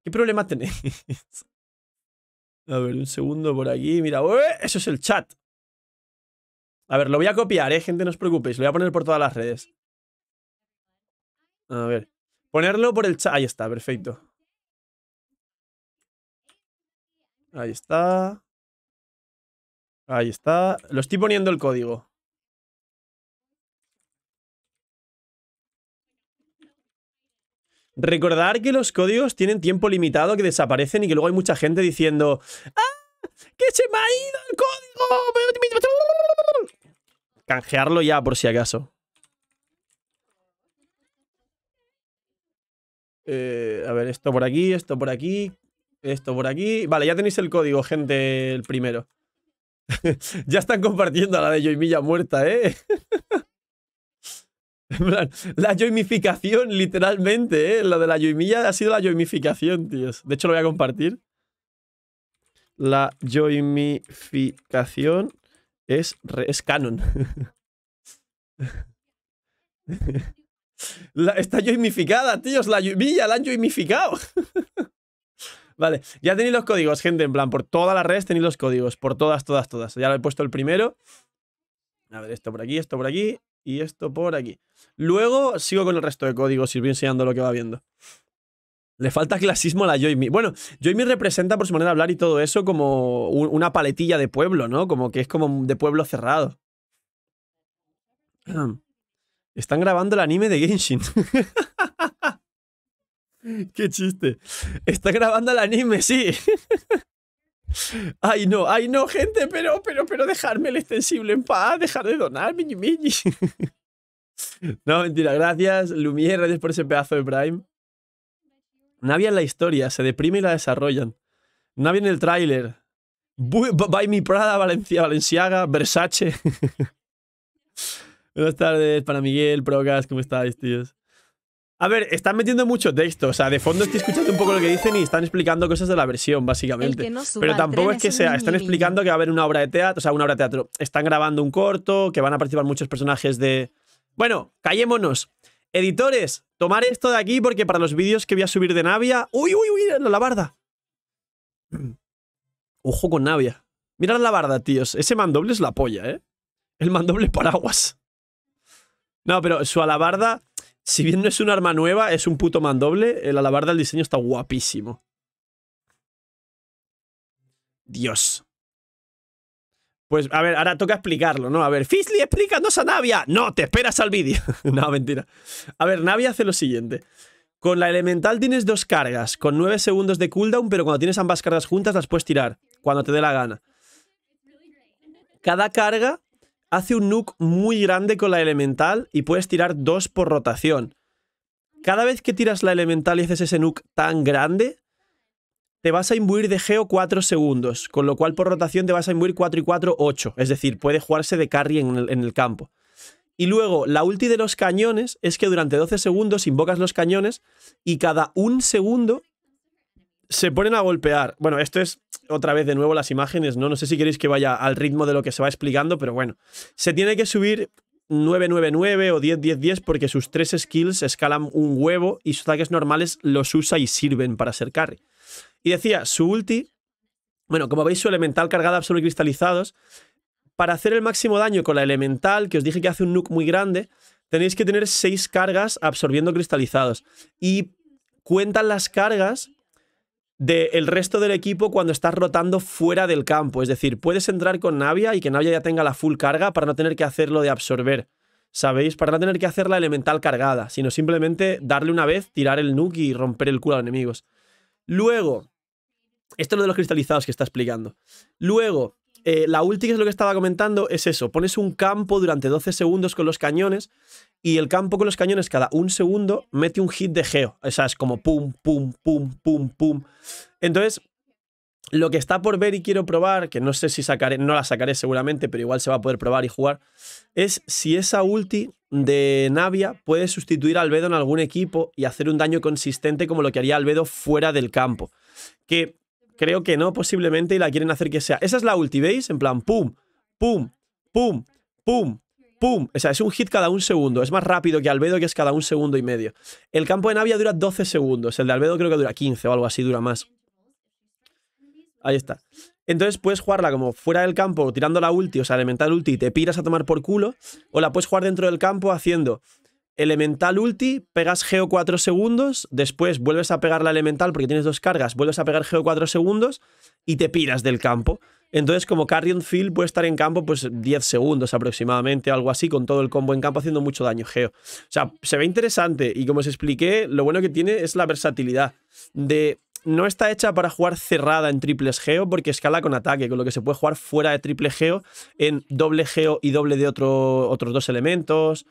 [SPEAKER 1] ¿Qué problema tenéis? A ver, un segundo por aquí. Mira, eso es el chat. A ver, lo voy a copiar, eh, gente, no os preocupéis. Lo voy a poner por todas las redes. A ver. Ponerlo por el chat. Ahí está, perfecto. Ahí está. Ahí está. Lo estoy poniendo el código. Recordar que los códigos tienen tiempo limitado, que desaparecen y que luego hay mucha gente diciendo ¡Ah! ¡Que se me ha ido el código! Canjearlo ya, por si acaso. Eh, a ver, esto por aquí, esto por aquí, esto por aquí. Vale, ya tenéis el código, gente, el primero. ya están compartiendo a la de Yoimilla muerta, ¿eh? la yoimificación, literalmente, ¿eh? Lo de la yoimilla ha sido la yoimificación, tíos. De hecho, lo voy a compartir. La yoimificación es, canon. está yoimificada, tíos. La yoimilla la han yoimificado. vale, ya tenéis los códigos, gente. En plan, por todas las redes tenéis los códigos. Por todas, todas, todas. Ya lo he puesto el primero. A ver, esto por aquí, esto por aquí y esto por aquí. Luego sigo con el resto de código y enseñando lo que va viendo. Le falta clasismo a la Joymi. Bueno, Joymi representa por su manera de hablar y todo eso como una paletilla de pueblo, ¿no? Como que es como de pueblo cerrado. Están grabando el anime de Genshin. Qué chiste. está grabando el anime, sí. Ay, no, ay, no, gente, pero, pero, pero dejarme el extensible en paz, dejar de donar, miñi, miñi. No, mentira, gracias, Lumier, gracias por ese pedazo de Prime. Navia en la historia, se deprime y la desarrollan. Navia en el tráiler. Bye mi Prada, Valencia, Valenciaga, Versace. Buenas tardes para Miguel, Procas, ¿cómo estáis, tíos? A ver, están metiendo mucho texto. O sea, de fondo estoy escuchando un poco lo que dicen y están explicando cosas de la versión, básicamente. Pero tampoco es que sea. Están explicando que va a haber una obra de teatro. O sea, una obra de teatro. Están grabando un corto, que van a participar muchos personajes de. Bueno, callémonos. Editores, tomar esto de aquí porque para los vídeos que voy a subir de Navia. ¡Uy, uy, uy! La alabarda. Ojo con Navia. Mira la alabarda, tíos. Ese mandoble es la polla, ¿eh? El mandoble paraguas. No, pero su alabarda si bien no es un arma nueva, es un puto mandoble, el alabar del diseño está guapísimo. Dios. Pues, a ver, ahora toca explicarlo, ¿no? A ver, Fizzly, explícanos a Navia. No, te esperas al vídeo. no, mentira. A ver, Navia hace lo siguiente. Con la elemental tienes dos cargas, con nueve segundos de cooldown, pero cuando tienes ambas cargas juntas las puedes tirar, cuando te dé la gana. Cada carga hace un nuke muy grande con la elemental y puedes tirar dos por rotación. Cada vez que tiras la elemental y haces ese nuke tan grande, te vas a imbuir de geo 4 segundos, con lo cual por rotación te vas a imbuir 4 y 4, 8. Es decir, puede jugarse de carry en el, campo. Y luego, la ulti de los cañones es que durante 12 segundos invocas los cañones y cada un segundo se ponen a golpear. Bueno, esto es otra vez de nuevo las imágenes, ¿no? No sé si queréis que vaya al ritmo de lo que se va explicando, pero bueno. Se tiene que subir 999 o 10-10-10 porque sus tres skills escalan un huevo y sus ataques normales los usa y sirven para ser carry. Y decía, su ulti, bueno, como veis, su elemental cargada absorbe cristalizados, para hacer el máximo daño con la elemental, que os dije que hace un nuke muy grande, tenéis que tener 6 cargas absorbiendo cristalizados. Y cuentan las cargas del resto del equipo cuando estás rotando fuera del campo. Es decir, puedes entrar con Navia y que Navia ya tenga la full carga para no tener que hacerlo de absorber. ¿Sabéis? Para no tener que hacer la elemental cargada, sino simplemente darle una vez, tirar el nuke y romper el culo a enemigos. Luego, esto es lo de los cristalizados que está explicando. Luego, eh, la ulti, que es lo que estaba comentando, es eso. Pones un campo durante 12 segundos con los cañones y el campo con los cañones cada un segundo mete un hit de geo. O sea, es como pum, pum, pum, pum, pum. Entonces, lo que está por ver y quiero probar, que no sé si sacaré, no la sacaré seguramente, pero igual se va a poder probar y jugar, es si esa ulti de Navia puede sustituir a Albedo en algún equipo y hacer un daño consistente como lo que haría Albedo fuera del campo. Que Creo que no, posiblemente, y la quieren hacer que sea. Esa es la ulti, ¿veis? En plan, pum, pum, pum, pum, ¡Pum! O sea, es un hit cada un segundo. Es más rápido que Albedo, que es cada un segundo y medio. El campo de Navia dura 12 segundos. El de Albedo creo que dura 15 o algo así, dura más. Ahí está. Entonces puedes jugarla como fuera del campo, tirando la ulti, o sea, elemental ulti, y te piras a tomar por culo. O la puedes jugar dentro del campo haciendo elemental ulti, pegas geo 4 segundos, después vuelves a pegar la elemental porque tienes dos cargas, vuelves a pegar geo 4 segundos y te piras del campo. Entonces, como Carrion Field puede estar en campo pues 10 segundos aproximadamente, algo así, con todo el combo en campo haciendo mucho daño geo. O sea, se ve interesante y como os expliqué, lo bueno que tiene es la versatilidad de... No está hecha para jugar cerrada en triples geo porque escala con ataque, con lo que se puede jugar fuera de triple geo en doble geo y doble de otros dos elementos.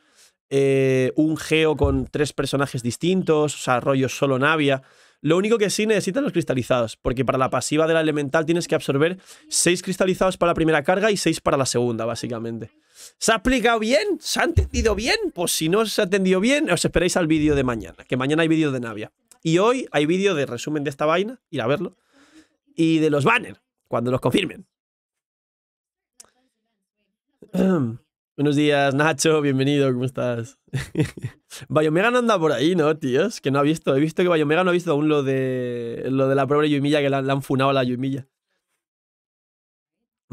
[SPEAKER 1] Eh, un geo con tres personajes distintos, o sea, rollo solo Navia. Lo único que sí necesitan los cristalizados, porque para la pasiva de la elemental tienes que absorber seis cristalizados para la primera carga y seis para la segunda, básicamente. ¿Se ha explicado bien? ¿Se ha entendido bien? Pues si no se ha entendido bien, os esperáis al vídeo de mañana, que mañana hay vídeo de Navia. Y hoy hay vídeo de resumen de esta vaina, ir a verlo, y de los banners, cuando los confirmen. Buenos días, Nacho, bienvenido, ¿cómo estás? no anda por ahí, ¿no, tíos? Que no ha visto. He visto que Bayomega no ha visto aún lo de, lo de la pobre Yumilla, que la, han funado a la Yumilla.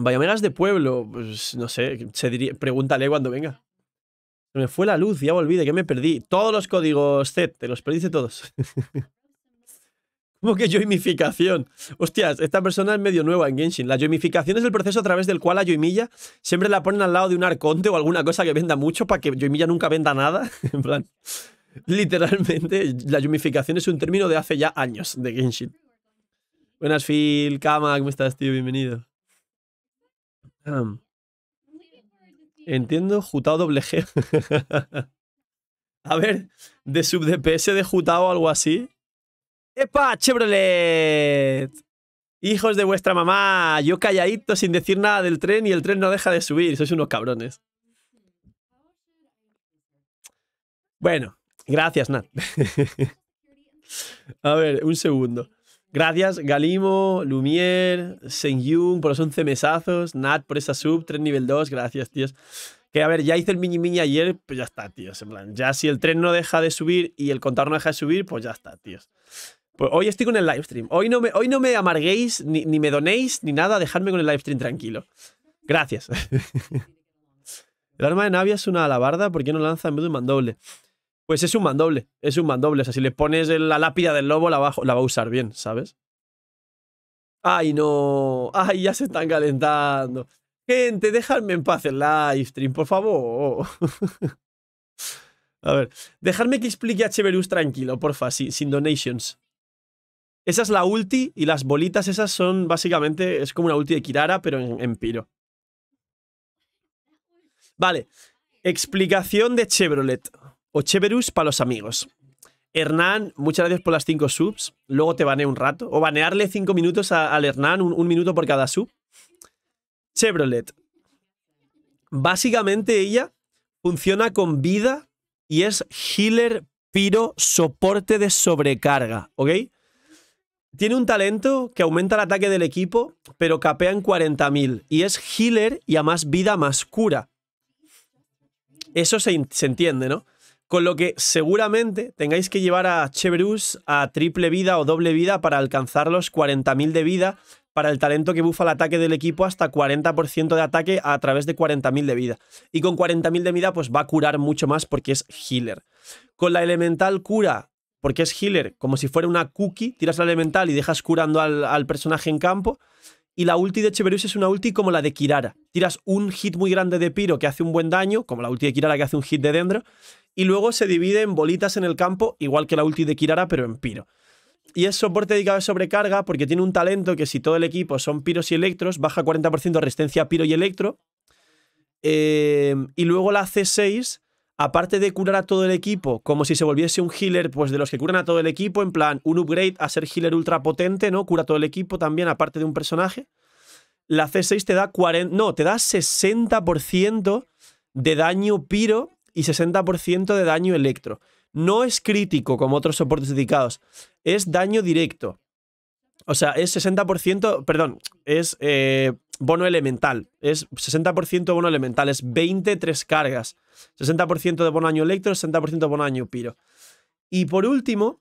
[SPEAKER 1] es de pueblo, pues no sé, pregúntale cuando venga. Se me fue la luz, ya me olvidé que me perdí. Todos los códigos Z, te los perdiste todos. ¿Cómo que yoimificación? Hostias, esta persona es medio nueva en Genshin. La yoimificación es el proceso a través del cual a Yoimiya siempre la ponen al lado de un arconte o alguna cosa que venda mucho para que Yoimiya nunca venda nada. en plan, literalmente, la yoimificación es un término de hace ya años de Genshin. Buenas, Phil, Kama, ¿cómo estás, tío? Bienvenido. entiendo, Jutao doble G. a ver, de sub DPS de Jutao o algo así, ¡Epa, Chevrolet! Hijos de vuestra mamá, yo calladito sin decir nada del tren y el tren no deja de subir, sois unos cabrones. Bueno, gracias, Nat. A ver, un segundo. Gracias, Galimo, Lumier, Senyun por los 11 mesazos, Nat por esa sub, tren nivel 2, gracias, tíos. Que a ver, ya hice el mini mini ayer, pues ya está, tíos. En plan, ya si el tren no deja de subir y el contador no deja de subir, pues ya está, tíos. Pues hoy estoy con el live stream. Hoy no me, hoy no me amarguéis, ni, ni me donéis, ni nada. Dejadme con el live stream tranquilo. Gracias. el arma de Navia es una alabarda. ¿Por qué no lanza en vez de un mandoble? Pues es un mandoble. Es un mandoble. O sea, si le pones la lápida del lobo, la va, la va a usar bien, ¿sabes? ¡Ay, no! ¡Ay, ya se están calentando! Gente, dejadme en paz el live stream, por favor. a ver, dejadme que explique a Cheverus tranquilo, porfa, sin donations. Esa es la ulti y las bolitas esas son básicamente, es como una ulti de Kirara, pero en, piro. Vale, explicación de Chevrolet o Cheverus para los amigos. Hernán, muchas gracias por las 5 subs. Luego te baneé un rato. O banearle 5 minutos al Hernán, un, minuto por cada sub. Chevrolet. Básicamente ella funciona con vida y es healer, piro, soporte de sobrecarga, ¿ok? Tiene un talento que aumenta el ataque del equipo, pero capea en 40.000. Y es healer y a más vida más cura. Eso se, entiende, ¿no? Con lo que seguramente tengáis que llevar a Cheverus a triple vida o doble vida para alcanzar los 40.000 de vida para el talento que bufa el ataque del equipo hasta 40% de ataque a través de 40.000 de vida. Y con 40.000 de vida pues va a curar mucho más porque es healer. Con la elemental cura porque es healer, como si fuera una cookie, tiras la elemental y dejas curando al, personaje en campo. Y la ulti de Cheverus es una ulti como la de Kirara. Tiras un hit muy grande de Piro que hace un buen daño, como la ulti de Kirara que hace un hit de Dendro, y luego se divide en bolitas en el campo, igual que la ulti de Kirara, pero en Piro. Y es soporte dedicado a sobrecarga porque tiene un talento que si todo el equipo son Piros y Electros, baja 40% resistencia a Piro y Electro. Eh, y luego la C6 aparte de curar a todo el equipo, como si se volviese un healer, pues de los que curan a todo el equipo, en plan, un upgrade a ser healer ultra potente, ¿no? Cura todo el equipo también, aparte de un personaje. La C6 te da 40, no, te da 60% de daño piro y 60% de daño electro. No es crítico como otros soportes dedicados, es daño directo. O sea, es 60%, perdón, es eh, bono elemental. Es 60% bono elemental, es 23 cargas. 60% de bono año electro, 60% de bono año piro. Y por último,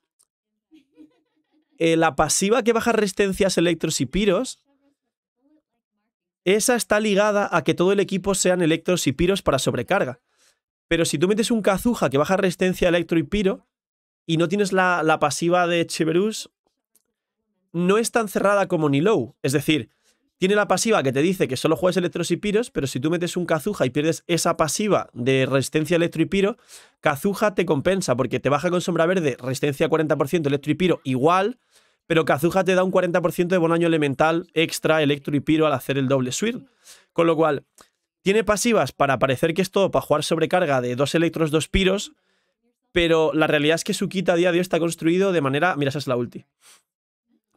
[SPEAKER 1] eh, la pasiva que baja resistencias electros y piros, esa está ligada a que todo el equipo sean electros y piros para sobrecarga. Pero si tú metes un cazuja que baja resistencia electro y piro y no tienes la, la pasiva de Cheverus, no es tan cerrada como Nilou. Es decir, tiene la pasiva que te dice que solo juegas electros y piros, pero si tú metes un Cazuja y pierdes esa pasiva de resistencia electro y piro, Kazuja te compensa porque te baja con sombra verde resistencia 40% electro y piro igual, pero Kazuja te da un 40% de bonaño elemental extra electro y piro al hacer el doble swirl. Con lo cual, tiene pasivas para parecer que es todo para jugar sobrecarga de dos electros, dos piros, pero la realidad es que su kit a día de hoy está construido de manera... Mira, esa es la ulti.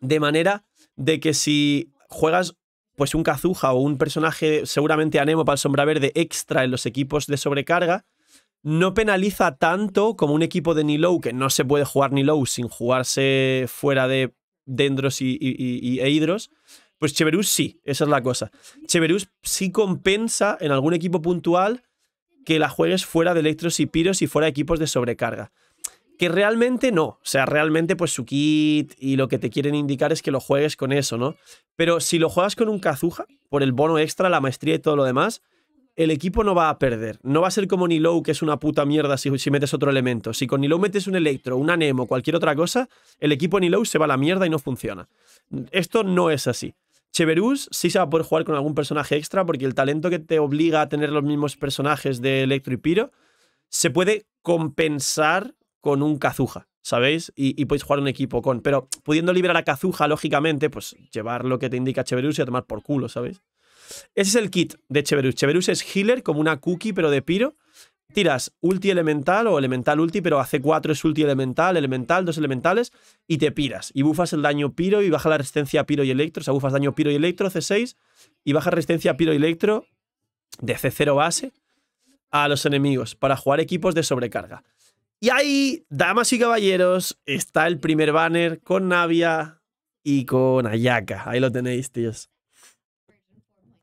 [SPEAKER 1] De manera de que si juegas pues un Cazuja o un personaje seguramente anemo para el Sombra Verde extra en los equipos de sobrecarga, no penaliza tanto como un equipo de Nilou, que no se puede jugar Nilou sin jugarse fuera de Dendros y, e Hidros. Pues Cheverus sí, esa es la cosa. Cheverus sí compensa en algún equipo puntual que la juegues fuera de Electros y Piros y fuera de equipos de sobrecarga. Que realmente no. O sea, realmente pues su kit y lo que te quieren indicar es que lo juegues con eso, ¿no? Pero si lo juegas con un Kazuha, por el bono extra, la maestría y todo lo demás, el equipo no va a perder. No va a ser como Nilou, que es una puta mierda si, metes otro elemento. Si con Nilou metes un Electro, un Anemo, cualquier otra cosa, el equipo Nilou se va a la mierda y no funciona. Esto no es así. Cheverus sí se va a poder jugar con algún personaje extra porque el talento que te obliga a tener los mismos personajes de Electro y Piro se puede compensar con un Cazuja, ¿sabéis? Y, podéis jugar un equipo con. Pero pudiendo liberar a Kazuja, lógicamente, pues llevar lo que te indica Cheverus y a tomar por culo, ¿sabéis? Ese es el kit de Cheverus. Cheverus es healer, como una cookie, pero de piro. Tiras ulti elemental o elemental ulti, pero hace 4 es ulti elemental, elemental, dos elementales, y te piras. Y bufas el daño piro y baja la resistencia a piro y electro. O sea, bufas daño piro y electro, C6, y baja resistencia a piro y electro de C0 base a los enemigos para jugar equipos de sobrecarga. Y ahí, damas y caballeros, está el primer banner con Navia y con Ayaka. Ahí lo tenéis, tíos.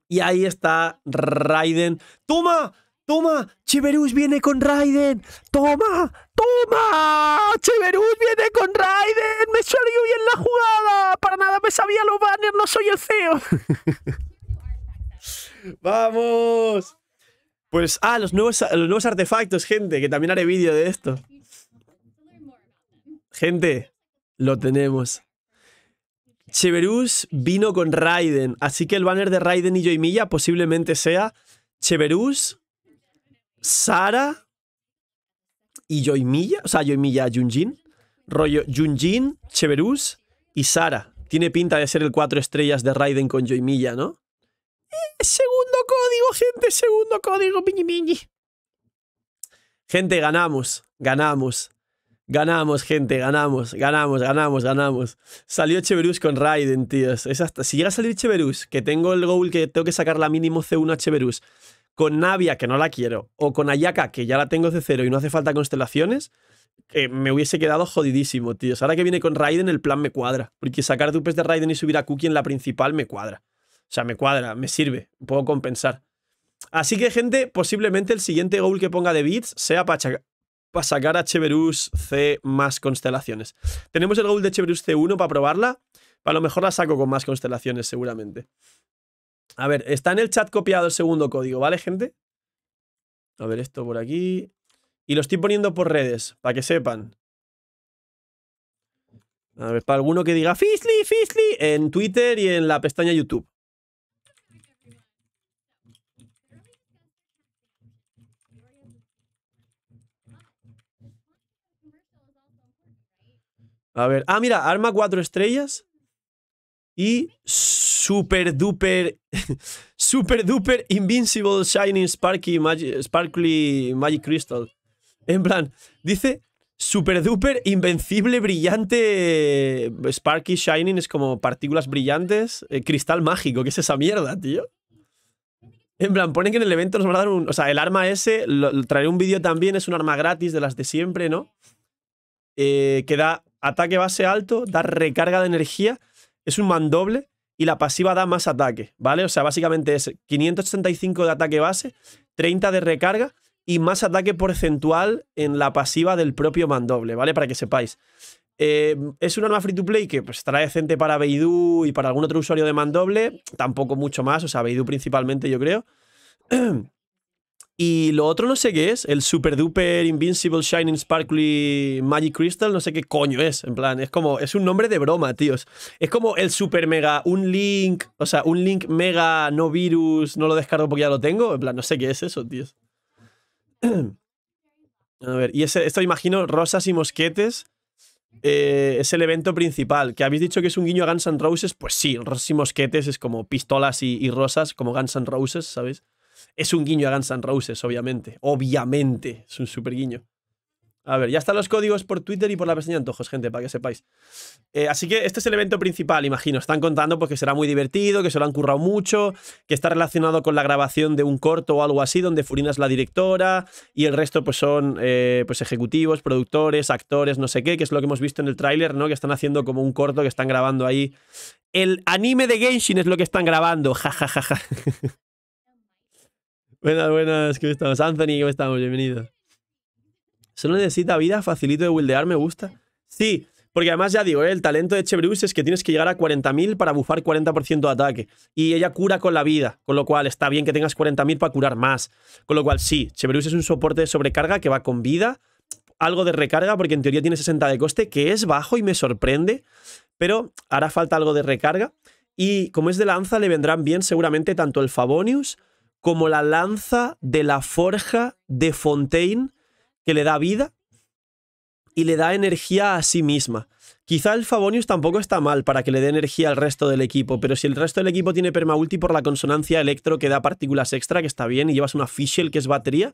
[SPEAKER 1] Y ahí está Raiden. ¡Toma! ¡Toma! Cheverus viene con Raiden! ¡Toma! ¡Toma! Cheverus viene con Raiden! ¡Me salió bien la jugada! ¡Para nada me sabía los banners! ¡No soy el feo ¡Vamos! Pues, ah, los nuevos, los nuevos artefactos, gente, que también haré vídeo de esto. Gente, lo tenemos. Cheverus vino con Raiden, así que el banner de Raiden y Joymilla posiblemente sea Cheverus, Sara y Joymilla, o sea, Joymilla, Junjin, rollo Junjin, Cheverus y Sara. Tiene pinta de ser el cuatro estrellas de Raiden con Joymilla, ¿no? Eh, segundo código, gente, segundo código, mini mini Gente, ganamos, ganamos. Ganamos, gente, ganamos, ganamos, ganamos, ganamos. Salió Cheverus con Raiden, tíos. Es Si llega a salir Cheverus, que tengo el goal que tengo que sacar la mínimo C1 a Cheverus, con Navia, que no la quiero, o con Ayaka, que ya la tengo C0 y no hace falta constelaciones, eh, me hubiese quedado jodidísimo, tíos. Ahora que viene con Raiden, el plan me cuadra. Porque sacar dupes de Raiden y subir a Cookie en la principal me cuadra. O sea, me cuadra, me sirve, puedo compensar. Así que, gente, posiblemente el siguiente goal que ponga de bits sea para, sacar a Cheverus C más constelaciones. Tenemos el goal de Cheverus C1 para probarla. A lo mejor la saco con más constelaciones, seguramente. A ver, está en el chat copiado el segundo código, ¿vale, gente? A ver, esto por aquí. Y lo estoy poniendo por redes, para que sepan. A ver, para alguno que diga Fizzly, Fizzly en Twitter y en la pestaña YouTube. A ver. Ah, mira, arma cuatro estrellas. Y super duper. super duper Invincible Shining Sparky Sparkly Magic Crystal. En plan, dice super duper invencible brillante. Sparky Shining es como partículas brillantes. Eh, cristal mágico. ¿Qué es esa mierda, tío? En plan, ponen que en el evento nos van a dar un. O sea, el arma ese, lo, traeré un vídeo también, es un arma gratis de las de siempre, ¿no? Eh, que da ataque base alto, da recarga de energía, es un mandoble y la pasiva da más ataque, ¿vale? O sea, básicamente es 585 de ataque base, 30 de recarga y más ataque porcentual en la pasiva del propio mandoble, ¿vale? Para que sepáis. Eh, es un arma free to play que pues, estará decente para Beidou y para algún otro usuario de mandoble, tampoco mucho más, o sea, Beidou principalmente yo creo. Y lo otro no sé qué es, el Super Duper Invincible Shining Sparkly Magic Crystal, no sé qué coño es, en plan, es como, es un nombre de broma, tíos. Es como el Super Mega, un Link, o sea, un Link Mega, no virus, no lo descargo porque ya lo tengo, en plan, no sé qué es eso, tíos. A ver, y ese, esto imagino, rosas y mosquetes, eh, es el evento principal. Que habéis dicho que es un guiño a Guns N' Roses, pues sí, rosas y mosquetes es como pistolas y, rosas, como Guns N' Roses, ¿sabéis? Es un guiño a Guns N' Roses, obviamente. Obviamente, es un super guiño. A ver, ya están los códigos por Twitter y por la pestaña de antojos, gente, para que sepáis. Eh, así que este es el evento principal, imagino. Están contando porque pues, será muy divertido, que se lo han currado mucho, que está relacionado con la grabación de un corto o algo así, donde Furina es la directora y el resto pues son eh, pues ejecutivos, productores, actores, no sé qué, que es lo que hemos visto en el tráiler, ¿no? Que están haciendo como un corto que están grabando ahí. El anime de Genshin es lo que están grabando, jajajaja. Buenas, buenas, ¿cómo estamos? Anthony, ¿cómo estamos? Bienvenido. ¿Solo necesita vida? ¿Facilito de wildear? ¿Me gusta? Sí, porque además ya digo, ¿eh? el talento de Chebrius es que tienes que llegar a 40.000 para bufar 40% de ataque. Y ella cura con la vida, con lo cual está bien que tengas 40.000 para curar más. Con lo cual sí, Chebrius es un soporte de sobrecarga que va con vida, algo de recarga, porque en teoría tiene 60 de coste, que es bajo y me sorprende, pero hará falta algo de recarga. Y como es de lanza, le vendrán bien seguramente tanto el Favonius como la lanza de la forja de Fontaine que le da vida y le da energía a sí misma. Quizá el Favonius tampoco está mal para que le dé energía al resto del equipo, pero si el resto del equipo tiene permaulti por la consonancia electro que da partículas extra, que está bien, y llevas una Fischl que es batería,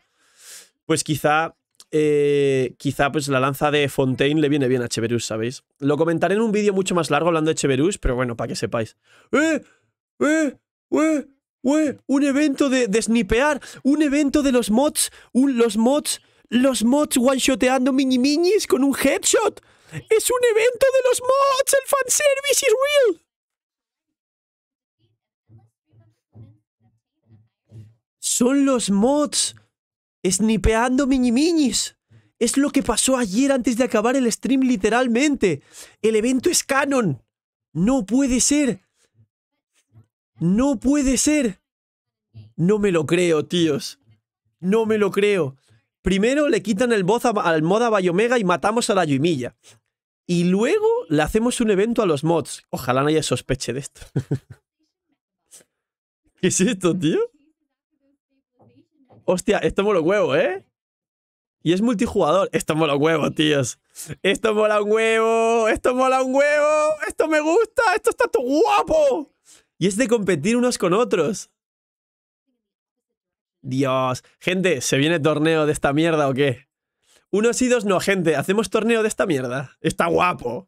[SPEAKER 1] pues quizá eh, quizá pues la lanza de Fontaine le viene bien a Cheverus, ¿sabéis? Lo comentaré en un vídeo mucho más largo hablando de Cheverus, pero bueno, para que sepáis. ¡Eh! ¡Eh! ¡Eh! Un evento de, snipear, un evento de los mods, los mods, los mods one-shoteando mini minis con un headshot. ¡Es un evento de los mods! ¡El fanservice is real! Son los mods snipeando mini minis. Es lo que pasó ayer antes de acabar el stream, literalmente. El evento es canon. No puede ser. No puede ser. No me lo creo, tíos. No me lo creo. Primero le quitan el voz al mod a Bayomega y matamos a la Yumilla Y luego le hacemos un evento a los mods. Ojalá no haya sospeche de esto. ¿Qué es esto, tío? Hostia, esto mola huevo, ¿eh? Y es multijugador. Esto mola un huevo, tíos. Esto mola un huevo. Esto mola un huevo. Esto me gusta. Esto está todo guapo. Y es de competir unos con otros. Dios. Gente, ¿se viene torneo de esta mierda o qué? Unos y dos no, gente. Hacemos torneo de esta mierda. Está guapo.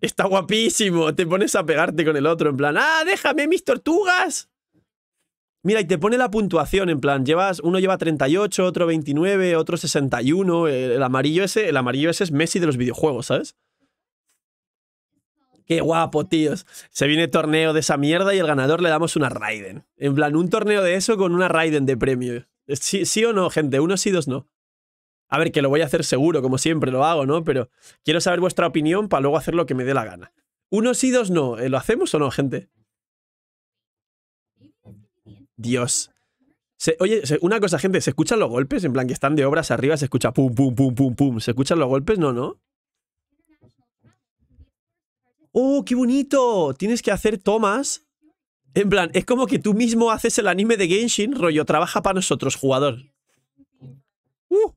[SPEAKER 1] Está guapísimo. Te pones a pegarte con el otro en plan, ¡ah, déjame mis tortugas! Mira, y te pone la puntuación en plan, llevas uno lleva 38, otro 29, otro 61, el amarillo ese, el amarillo ese es Messi de los videojuegos, ¿sabes? Qué guapo, tíos. Se viene torneo de esa mierda y el ganador le damos una Raiden. En plan, un torneo de eso con una Raiden de premio. Sí, sí o no, gente. Unos sí, dos no. A ver, que lo voy a hacer seguro, como siempre lo hago, ¿no? Pero quiero saber vuestra opinión para luego hacer lo que me dé la gana. Unos sí, dos no. Eh, ¿Lo hacemos o no, gente? Dios. oye, una cosa, gente, ¿se escuchan los golpes? En plan, que están de obras arriba, se escucha pum, pum, pum, pum, pum. ¿Se escuchan los golpes? No, no. ¡Oh, qué bonito! Tienes que hacer tomas. En plan, es como que tú mismo haces el anime de Genshin, rollo, trabaja para nosotros, jugador. ¡Uh!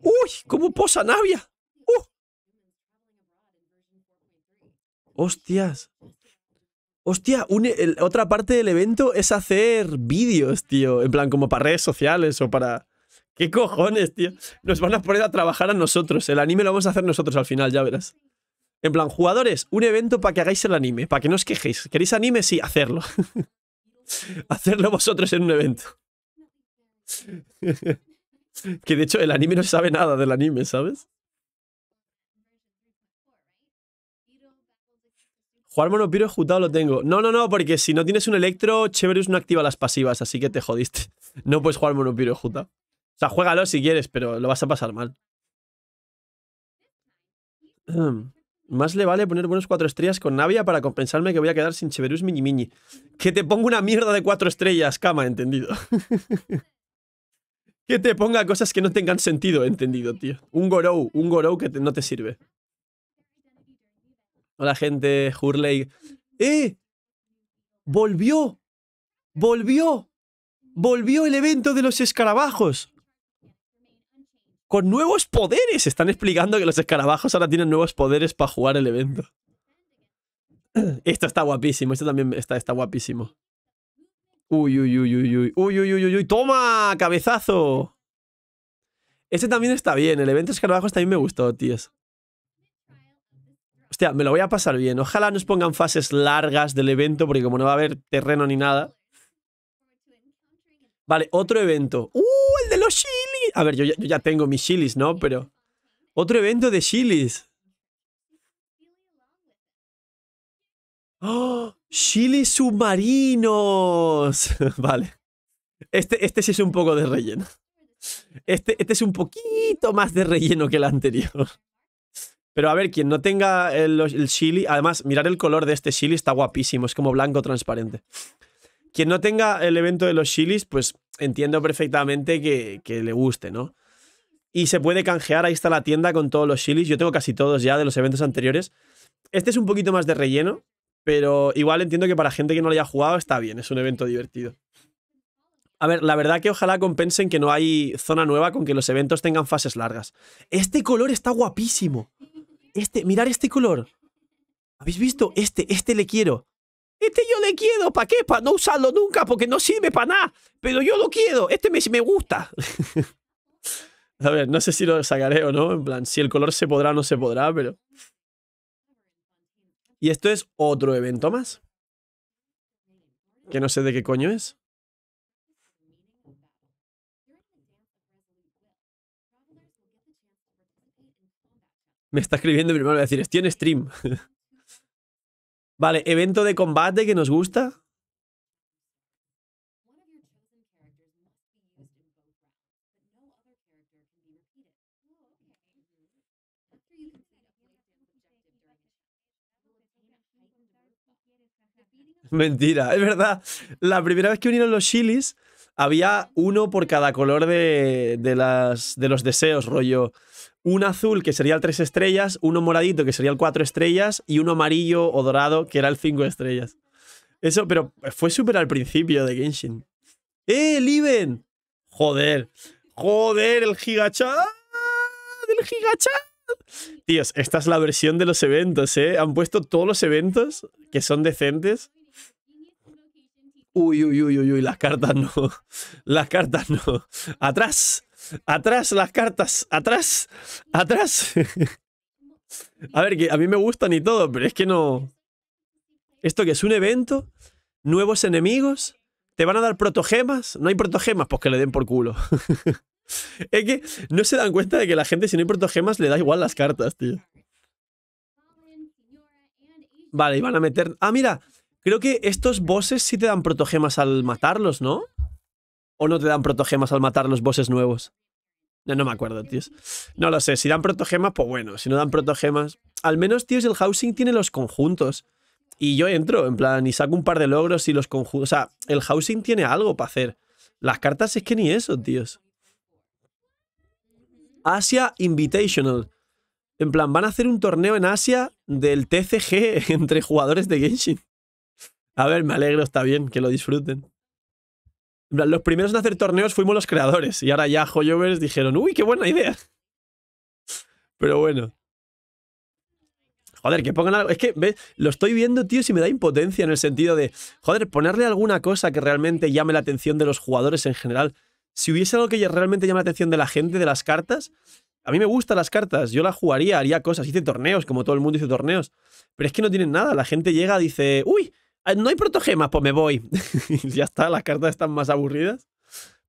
[SPEAKER 1] ¡Uy! ¿Cómo posa Navia? ¡Uh! ¡Hostias! Hostia, otra parte del evento es hacer vídeos, tío. En plan, como para redes sociales o para... ¿Qué cojones, tío? Nos van a poner a trabajar a nosotros. El anime lo vamos a hacer nosotros al final, ya verás. En plan, jugadores, un evento para que hagáis el anime, para que no os quejéis. ¿Queréis anime? Sí, hacerlo. hacerlo vosotros en un evento. que de hecho el anime no sabe nada del anime, ¿sabes? Jugar monopiro juta lo tengo. No, no, no, porque si no tienes un electro, Cheverus no activa las pasivas, así que te jodiste. No puedes jugar monopiro Juta. O sea, juégalo si quieres, pero lo vas a pasar mal. Em. Más le vale poner buenos cuatro estrellas con Navia para compensarme que voy a quedar sin Cheverus Mini Mini. Que te ponga una mierda de cuatro estrellas, cama, entendido. que te ponga cosas que no tengan sentido, entendido, tío. Un Gorou, un Gorou que no te sirve. Hola, gente. Hurley. ¡Eh! ¡Volvió! ¡Volvió! ¡Volvió el evento de los escarabajos! con nuevos poderes. Están explicando que los escarabajos ahora tienen nuevos poderes para jugar el evento. Esto está guapísimo, esto también está, está guapísimo. Uy, uy, uy, uy, uy, uy, uy, uy, uy, uy, toma, cabezazo. Este también está bien, el evento escarabajos también me gustó, tíos. Hostia, me lo voy a pasar bien. Ojalá nos pongan fases largas del evento, porque como no va a haber terreno ni nada. Vale, otro evento. ¡Uy! ¡Uh, a ver, yo ya, tengo mis chilis, ¿no? Pero... Otro evento de chilis. ¡Oh! ¡Chilis submarinos! vale. Este, este sí es un poco de relleno. Este, este es un poquito más de relleno que el anterior. Pero a ver, quien no tenga el, eh, el chili, además, mirar el color de este chili está guapísimo, es como blanco transparente. Quien no tenga el evento de los chilis, pues entiendo perfectamente que, le guste, ¿no? Y se puede canjear, ahí está la tienda con todos los chilis. Yo tengo casi todos ya de los eventos anteriores. Este es un poquito más de relleno, pero igual entiendo que para gente que no lo haya jugado está bien, es un evento divertido. A ver, la verdad que ojalá compensen que no hay zona nueva con que los eventos tengan fases largas. Este color está guapísimo. Este, mirar este color. ¿Habéis visto? Este, este le quiero. Este yo le quiero, ¿para qué? Para no usarlo nunca, porque no sirve para nada. Pero yo lo quiero, este me, me gusta. A ver, no sé si lo sacaré o no, en plan, si el color se podrá o no se podrá, pero... Y esto es otro evento más. Que no sé de qué coño es. Me está escribiendo primero, voy a decir, estoy en stream. Vale, evento de combate que nos gusta. Mentira, es verdad. La primera vez que unieron los chilis había uno por cada color de, las, de los deseos, rollo. Un azul, que sería el 3 estrellas, uno moradito, que sería el 4 estrellas, y uno amarillo o dorado, que era el 5 estrellas. Eso, pero fue súper al principio de Genshin. ¡Eh, Liven! Joder. Joder, el gigachat. El gigachat. Tíos, esta es la versión de los eventos, ¿eh? Han puesto todos los eventos que son decentes Uy, uy, uy, uy, las cartas no. Las cartas no. Atrás, atrás las cartas, atrás, atrás. A ver, que a mí me gustan y todo, pero es que no... ¿Esto que es un evento? ¿Nuevos enemigos? ¿Te van a dar protogemas? ¿No hay protogemas? Pues que le den por culo. es que no se dan cuenta de que la gente si no hay protogemas le da igual las cartas, tío. Vale, y van a meter... Ah, mira, Creo que estos bosses sí te dan protogemas al matarlos, ¿no? ¿O no te dan protogemas al matar los bosses nuevos? No, me acuerdo, tíos. No lo sé. Si dan protogemas, pues bueno. Si no dan protogemas... Al menos, tíos, el housing tiene los conjuntos. Y yo entro, en plan, y saco un par de logros y los conjuntos... O sea, el housing tiene algo para hacer. Las cartas es que ni eso, tíos. Asia Invitational. En plan, van a hacer un torneo en Asia del TCG entre jugadores de Genshin. A ver, me alegro, está bien, que lo disfruten. Los primeros en hacer torneos fuimos los creadores y ahora ya Joyovers dijeron, uy, qué buena idea. Pero bueno. Joder, que pongan algo. Es que, ¿ves? Lo estoy viendo, tío, si me da impotencia en el sentido de, joder, ponerle alguna cosa que realmente llame la atención de los jugadores en general. Si hubiese algo que realmente llame la atención de la gente, de las cartas, a mí me gustan las cartas, yo las jugaría, haría cosas, hice torneos, como todo el mundo hizo torneos. Pero es que no tienen nada. La gente llega, dice, uy, Ah, no hay protogemas, pues me voy. ya está, las cartas están más aburridas.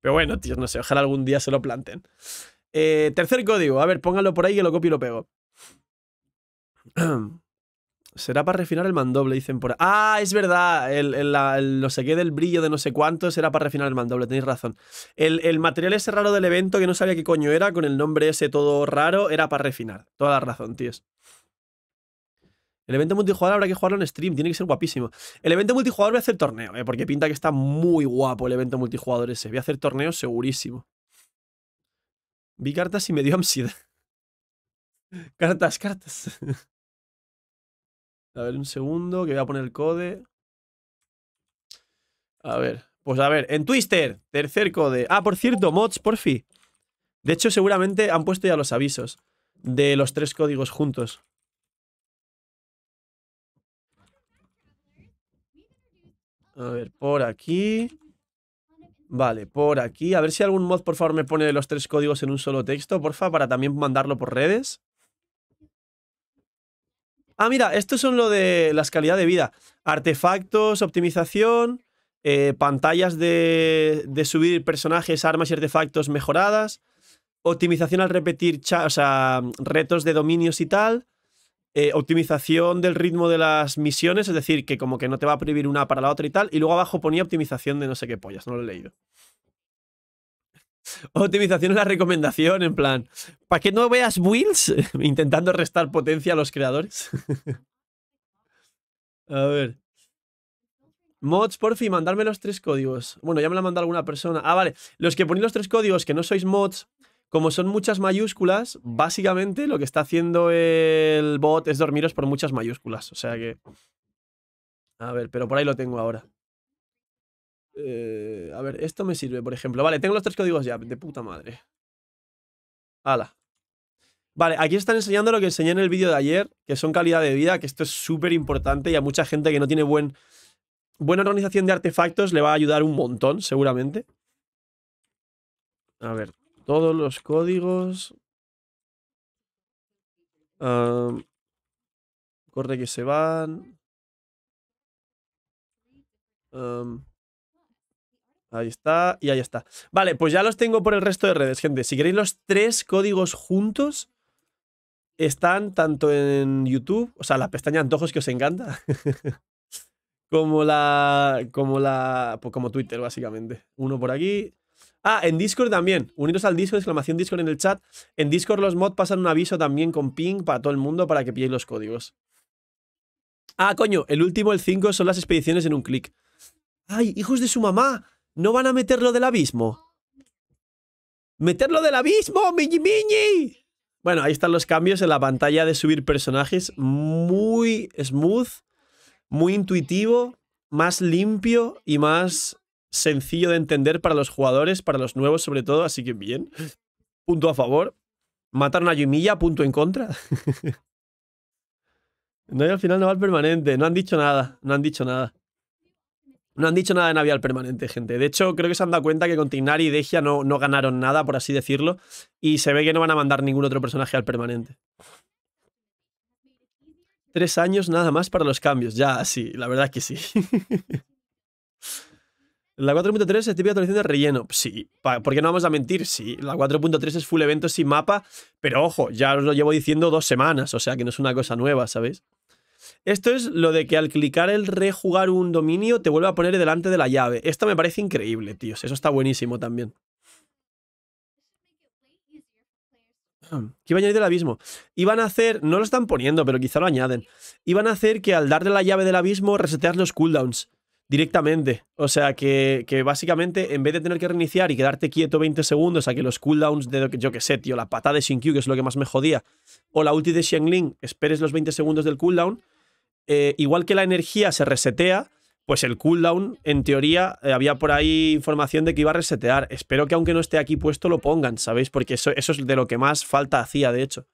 [SPEAKER 1] Pero bueno, tío, no sé, ojalá algún día se lo planten. Eh, tercer código, a ver, pónganlo por ahí que lo copio y lo pego. Será para refinar el mandoble, dicen por ahí. Ah, es verdad, el, sé qué del brillo de no sé cuánto será para refinar el mandoble, tenéis razón. El, el material ese raro del evento que no sabía qué coño era, con el nombre ese todo raro, era para refinar. Toda la razón, tíos. El evento multijugador habrá que jugarlo en stream, tiene que ser guapísimo. El evento multijugador voy a hacer torneo, eh, porque pinta que está muy guapo el evento multijugador ese. Voy a hacer torneo segurísimo. Vi cartas y me dio ansiedad. Cartas, cartas. A ver, un segundo, que voy a poner el code. A ver, pues a ver, en Twister, tercer code. Ah, por cierto, mods, por fin. De hecho, seguramente han puesto ya los avisos de los tres códigos juntos. A ver, por aquí. Vale, por aquí. A ver si algún mod, por favor, me pone los tres códigos en un solo texto, porfa, para también mandarlo por redes. Ah, mira, estos son lo de las calidad de vida. Artefactos, optimización, eh, pantallas de, de, subir personajes, armas y artefactos mejoradas, optimización al repetir retos de dominios y tal, eh, optimización del ritmo de las misiones, es decir, que como que no te va a prohibir una para la otra y tal. Y luego abajo ponía optimización de no sé qué pollas, no lo he leído. Optimización es la recomendación, en plan, para qué no veas builds intentando restar potencia a los creadores. a ver. Mods, por fin, mandadme los tres códigos. Bueno, ya me la ha mandado alguna persona. Ah, vale. Los que ponéis los tres códigos, que no sois mods, como son muchas mayúsculas, básicamente lo que está haciendo el bot es dormiros por muchas mayúsculas. O sea que... A ver, pero por ahí lo tengo ahora. Eh, a ver, esto me sirve, por ejemplo. Vale, tengo los tres códigos ya, de puta madre. Hala. Vale, aquí están enseñando lo que enseñé en el vídeo de ayer, que son calidad de vida, que esto es súper importante y a mucha gente que no tiene buen, buena organización de artefactos le va a ayudar un montón, seguramente. A ver, todos los códigos. Corre que se van. ahí está. Y ahí está. Vale, pues ya los tengo por el resto de redes, gente. Si queréis los tres códigos juntos, están tanto en YouTube, o sea, la pestaña antojos que os encanta. como la como la pues como Twitter básicamente uno por aquí Ah, en Discord también. Unidos al Discord, exclamación Discord en el chat. En Discord los mods pasan un aviso también con ping para todo el mundo para que pilléis los códigos. Ah, coño, el último, el 5, son las expediciones en un clic. ¡Ay, hijos de su mamá! ¿No van a meterlo del abismo? ¡Meterlo del abismo, miñi miñi! Bueno, ahí están los cambios en la pantalla de subir personajes. Muy smooth, muy intuitivo, más limpio y más sencillo de entender para los jugadores, para los nuevos sobre todo, así que bien. Punto a favor. Mataron a Yumilla, punto en contra. no, hay al final no va al permanente. No han dicho nada, no han dicho nada. No han dicho nada de al permanente, gente. De hecho, creo que se han dado cuenta que con Tignari y Degia no, no ganaron nada, por así decirlo. Y se ve que no van a mandar ningún otro personaje al permanente. Tres años nada más para los cambios. Ya, sí, la verdad es que sí. La 4.3 es típica actualización de relleno. Sí, porque no vamos a mentir, sí. La 4.3 es full eventos sin mapa, pero ojo, ya os lo llevo diciendo dos semanas, o sea que no es una cosa nueva, ¿sabéis? Esto es lo de que al clicar el rejugar un dominio te vuelve a poner delante de la llave. Esto me parece increíble, tíos. Eso está buenísimo también. ¿Qué iba a añadir el abismo. Iban a hacer, no lo están poniendo, pero quizá lo añaden. Iban a hacer que al darle la llave del abismo resetear los cooldowns directamente. O sea, que, básicamente en vez de tener que reiniciar y quedarte quieto 20 segundos a que los cooldowns de, yo que sé, tío, la patada de Q, que es lo que más me jodía, o la ulti de Xiangling, esperes los 20 segundos del cooldown, eh, igual que la energía se resetea, pues el cooldown, en teoría, eh, había por ahí información de que iba a resetear. Espero que aunque no esté aquí puesto lo pongan, ¿sabéis? Porque eso, eso es de lo que más falta hacía, de hecho.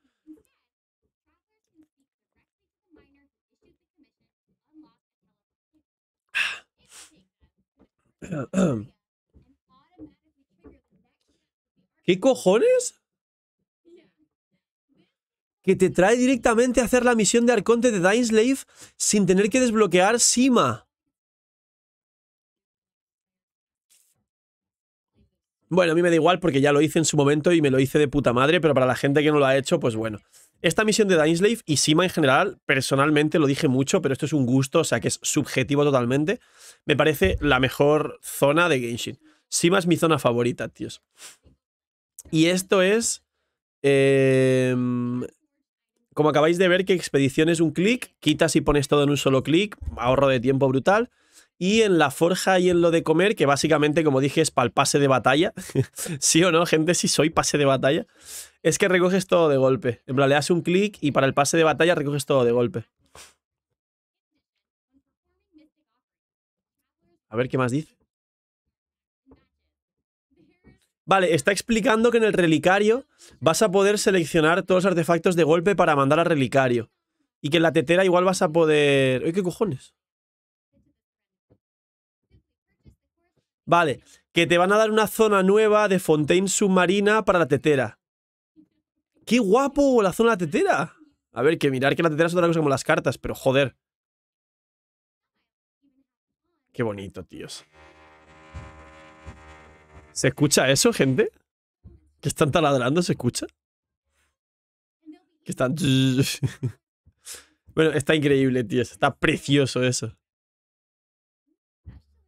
[SPEAKER 1] ¿Qué cojones? Que te trae directamente a hacer la misión de Arconte de Dineslave sin tener que desbloquear Sima. Bueno, a mí me da igual porque ya lo hice en su momento y me lo hice de puta madre, pero para la gente que no lo ha hecho, pues bueno. Esta misión de Dineslave y Sima en general, personalmente lo dije mucho, pero esto es un gusto, o sea que es subjetivo totalmente me parece la mejor zona de Genshin. Sima es mi zona favorita, tíos. Y esto es. Em, como acabáis de ver, que expedición es un clic, quitas y pones todo en un solo clic, ahorro de tiempo brutal. Y en la forja y en lo de comer, que básicamente, como dije, es para el pase de batalla. ¿Sí o no, gente? Si soy pase de batalla. Es que recoges todo de golpe. En plan, le das un clic y para el pase de batalla recoges todo de golpe. A ver qué más dice. Vale, está explicando que en el relicario vas a poder seleccionar todos los artefactos de golpe para mandar al relicario. Y que en la tetera igual vas a poder... ¡Ay, qué cojones! Vale, que te van a dar una zona nueva de Fontaine submarina para la tetera. ¡Qué guapo la zona de la tetera! A ver, que mirar que la tetera es otra cosa como las cartas, pero joder. Qué bonito, tíos. ¿Se escucha eso, gente? ¿Que están taladrando? ¿Se escucha? Que están... bueno, está increíble, tíos. Está precioso eso.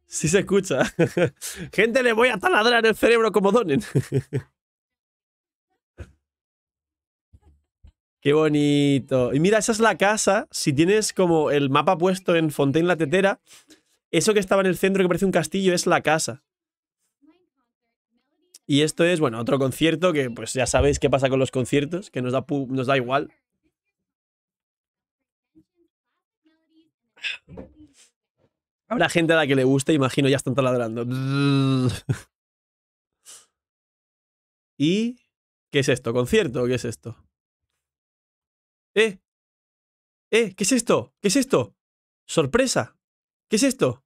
[SPEAKER 1] Sí se escucha. gente, le voy a taladrar el cerebro como donen. Qué bonito. Y mira, esa es la casa. Si tienes como el mapa puesto en Fontaine la Tetera, eso que estaba en el centro que parece un castillo es la casa. Y esto es, bueno, otro concierto que pues ya sabéis qué pasa con los conciertos, que nos da, nos da igual. Habrá gente a la que le gusta, imagino, ya están taladrando. ¿Y qué es esto? ¿Concierto qué es esto? ¿Eh? ¿Eh? ¿Qué es esto? ¿Qué es esto? ¿Sorpresa? ¿Qué es esto?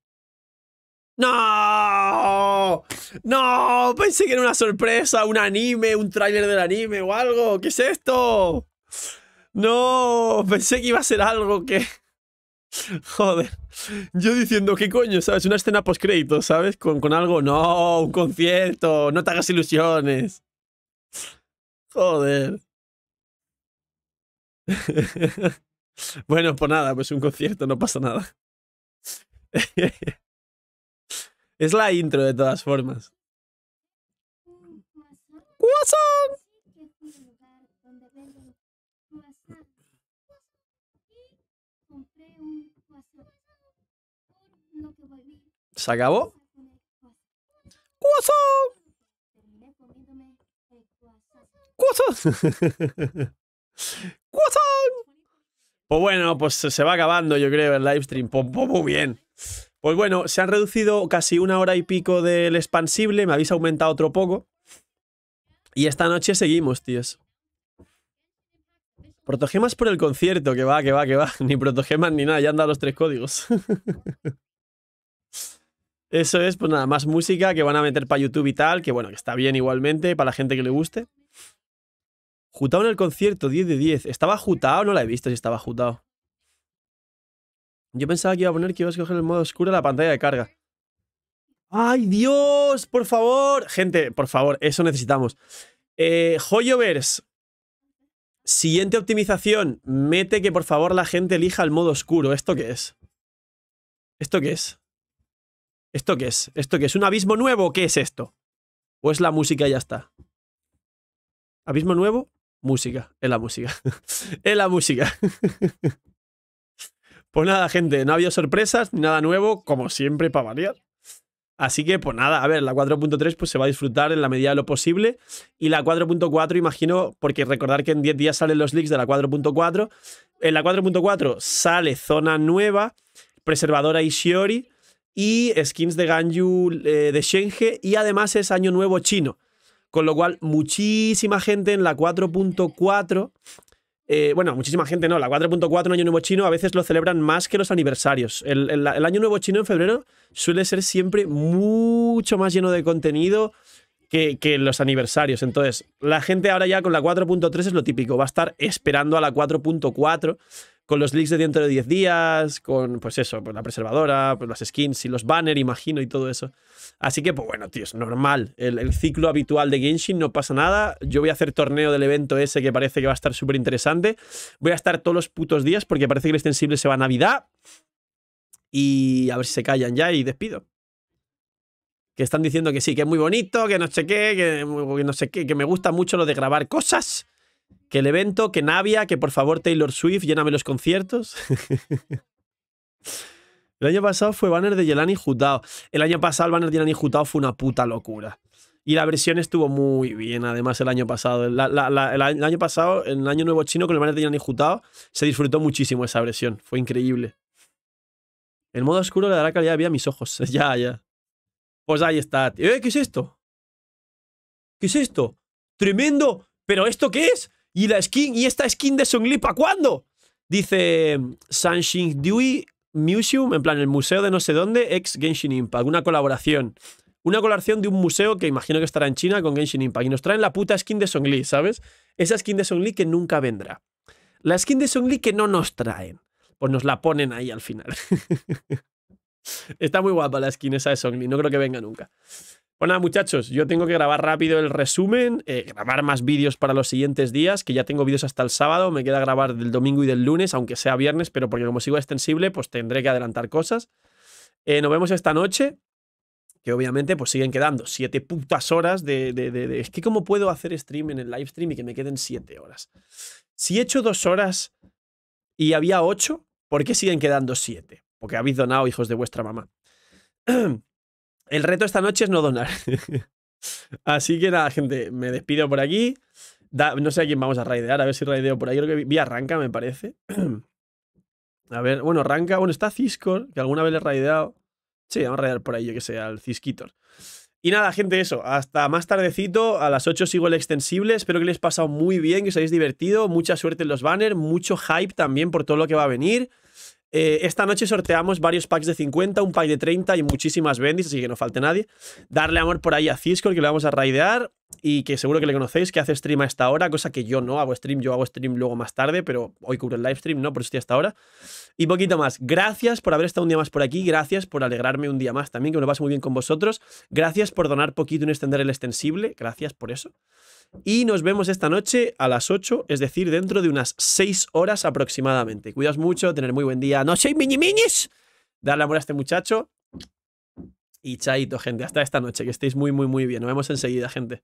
[SPEAKER 1] ¡No! ¡No! Pensé que era una sorpresa, un anime, un tráiler del anime o algo. ¿Qué es esto? ¡No! Pensé que iba a ser algo que... Joder. Yo diciendo, ¿qué coño? ¿Sabes? Una escena post-crédito, ¿sabes? Con, con algo... ¡No! Un concierto. No te hagas ilusiones. Joder. bueno, pues nada, pues un concierto, no pasa nada. Es la intro de todas formas. ¿Se acabó? ¡Cuazón! Pues bueno, pues se va acabando, yo creo, el livestream. Pues, pues muy bien. Pues bueno, se han reducido casi una hora y pico del expansible, me habéis aumentado otro poco. Y esta noche seguimos, tíos. Protogemas por el concierto, que va, que va, que va. Ni protogemas ni nada, ya han dado los tres códigos. Eso es, pues nada, más música que van a meter para YouTube y tal, que bueno, que está bien igualmente, para la gente que le guste. Jutado en el concierto, 10 de 10. ¿Estaba jutado? No la he visto si estaba jutado. Yo pensaba que iba a poner que iba a coger el modo oscuro la pantalla de carga. ¡Ay, Dios! ¡Por favor! Gente, por favor, eso necesitamos. Eh, Joyovers. Siguiente optimización. Mete que por favor la gente elija el modo oscuro. ¿Esto qué es? ¿Esto qué es? ¿Esto qué es? ¿Esto qué es? ¿Un abismo nuevo? ¿O ¿Qué es esto? ¿O es la música y ya está? ¿Abismo nuevo? Música. Es la música. es la música. Pues nada, gente, no había habido sorpresas ni nada nuevo, como siempre, para variar. Así que, pues nada, a ver, la 4.3 pues se va a disfrutar en la medida de lo posible. Y la 4.4, imagino, porque recordar que en 10 días salen los leaks de la 4.4. En la 4.4 sale zona nueva, preservadora Ishiori y skins de Ganju eh, de Shenge. Y además es año nuevo chino. Con lo cual, muchísima gente en la 4.4 eh, bueno, muchísima gente no, la 4.4 Año Nuevo Chino a veces lo celebran más que los aniversarios. El, Año Nuevo Chino en febrero suele ser siempre mucho más lleno de contenido que, que los aniversarios. Entonces, la gente ahora ya con la 4.3 es lo típico, va a estar esperando a la 4.4 con los leaks de dentro de 10 días, con pues eso, pues la preservadora, pues las skins y los banners, imagino, y todo eso. Así que, pues bueno, tío, es normal. El, ciclo habitual de Genshin no pasa nada. Yo voy a hacer torneo del evento ese que parece que va a estar súper interesante. Voy a estar todos los putos días porque parece que el extensible se va a Navidad. Y a ver si se callan ya y despido. Que están diciendo que sí, que es muy bonito, que no sé que no sé qué, que me gusta mucho lo de grabar cosas que el evento, que Navia, que por favor Taylor Swift, lléname los conciertos. el año pasado fue banner de Yelani Jutao. El año pasado el banner de Yelani Jutao fue una puta locura. Y la versión estuvo muy bien, además, el año pasado. el año pasado, el año nuevo chino, con el banner de Yelani Jutao, se disfrutó muchísimo esa versión. Fue increíble. El modo oscuro le dará calidad de vida a mis ojos. ya, ya. Pues ahí está. ¿Eh? ¿Qué es esto? ¿Qué es esto? ¡Tremendo! ¿Pero esto qué es? ¿Y la skin? ¿Y esta skin de Song para cuándo? Dice Sunshine Dewey Museum, en plan el museo de no sé dónde, ex Genshin Impact, una colaboración. Una colaboración de un museo que imagino que estará en China con Genshin Impact. Y nos traen la puta skin de Song Lee, ¿sabes? Esa skin de Song que nunca vendrá. La skin de Song que no nos traen. Pues nos la ponen ahí al final. Está muy guapa la skin esa de Song no creo que venga nunca. Bueno, pues muchachos, yo tengo que grabar rápido el resumen, eh, grabar más vídeos para los siguientes días, que ya tengo vídeos hasta el sábado, me queda grabar del domingo y del lunes, aunque sea viernes, pero porque como sigo extensible, pues tendré que adelantar cosas. Eh, nos vemos esta noche, que obviamente pues siguen quedando siete putas horas de, de, Es que cómo puedo hacer stream en el live stream y que me queden siete horas. Si he hecho dos horas y había ocho, ¿por qué siguen quedando siete? Porque habéis donado hijos de vuestra mamá. El reto esta noche es no donar. Así que nada, gente, me despido por aquí. no sé a quién vamos a raidear, a ver si raideo por ahí. Creo que vi arranca, me parece. a ver, bueno, arranca. Bueno, está Ciscor, que alguna vez le he raideado. Sí, vamos a raidear por ahí, yo que sé, al Cisquitor. Y nada, gente, eso. Hasta más tardecito. A las 8 sigo el extensible. Espero que les haya pasado muy bien, que os hayáis divertido. Mucha suerte en los banners, mucho hype también por todo lo que va a venir. Eh, esta noche sorteamos varios packs de 50, un pack de 30 y muchísimas bendis, así que no falte nadie. Darle amor por ahí a Cisco, que lo vamos a raidear y que seguro que le conocéis, que hace stream a esta hora, cosa que yo no hago stream, yo hago stream luego más tarde, pero hoy cubro el live stream, ¿no? Por eso estoy hasta ahora. Y poquito más. Gracias por haber estado un día más por aquí, gracias por alegrarme un día más también, que me lo pase muy bien con vosotros. Gracias por donar poquito en extender el extensible, gracias por eso. Y nos vemos esta noche a las 8, es decir, dentro de unas 6 horas aproximadamente. Cuidaos mucho, tener muy buen día. No soy mini minis. Darle amor a este muchacho. Y chaito, gente. Hasta esta noche. Que estéis muy, muy, muy bien. Nos vemos enseguida, gente.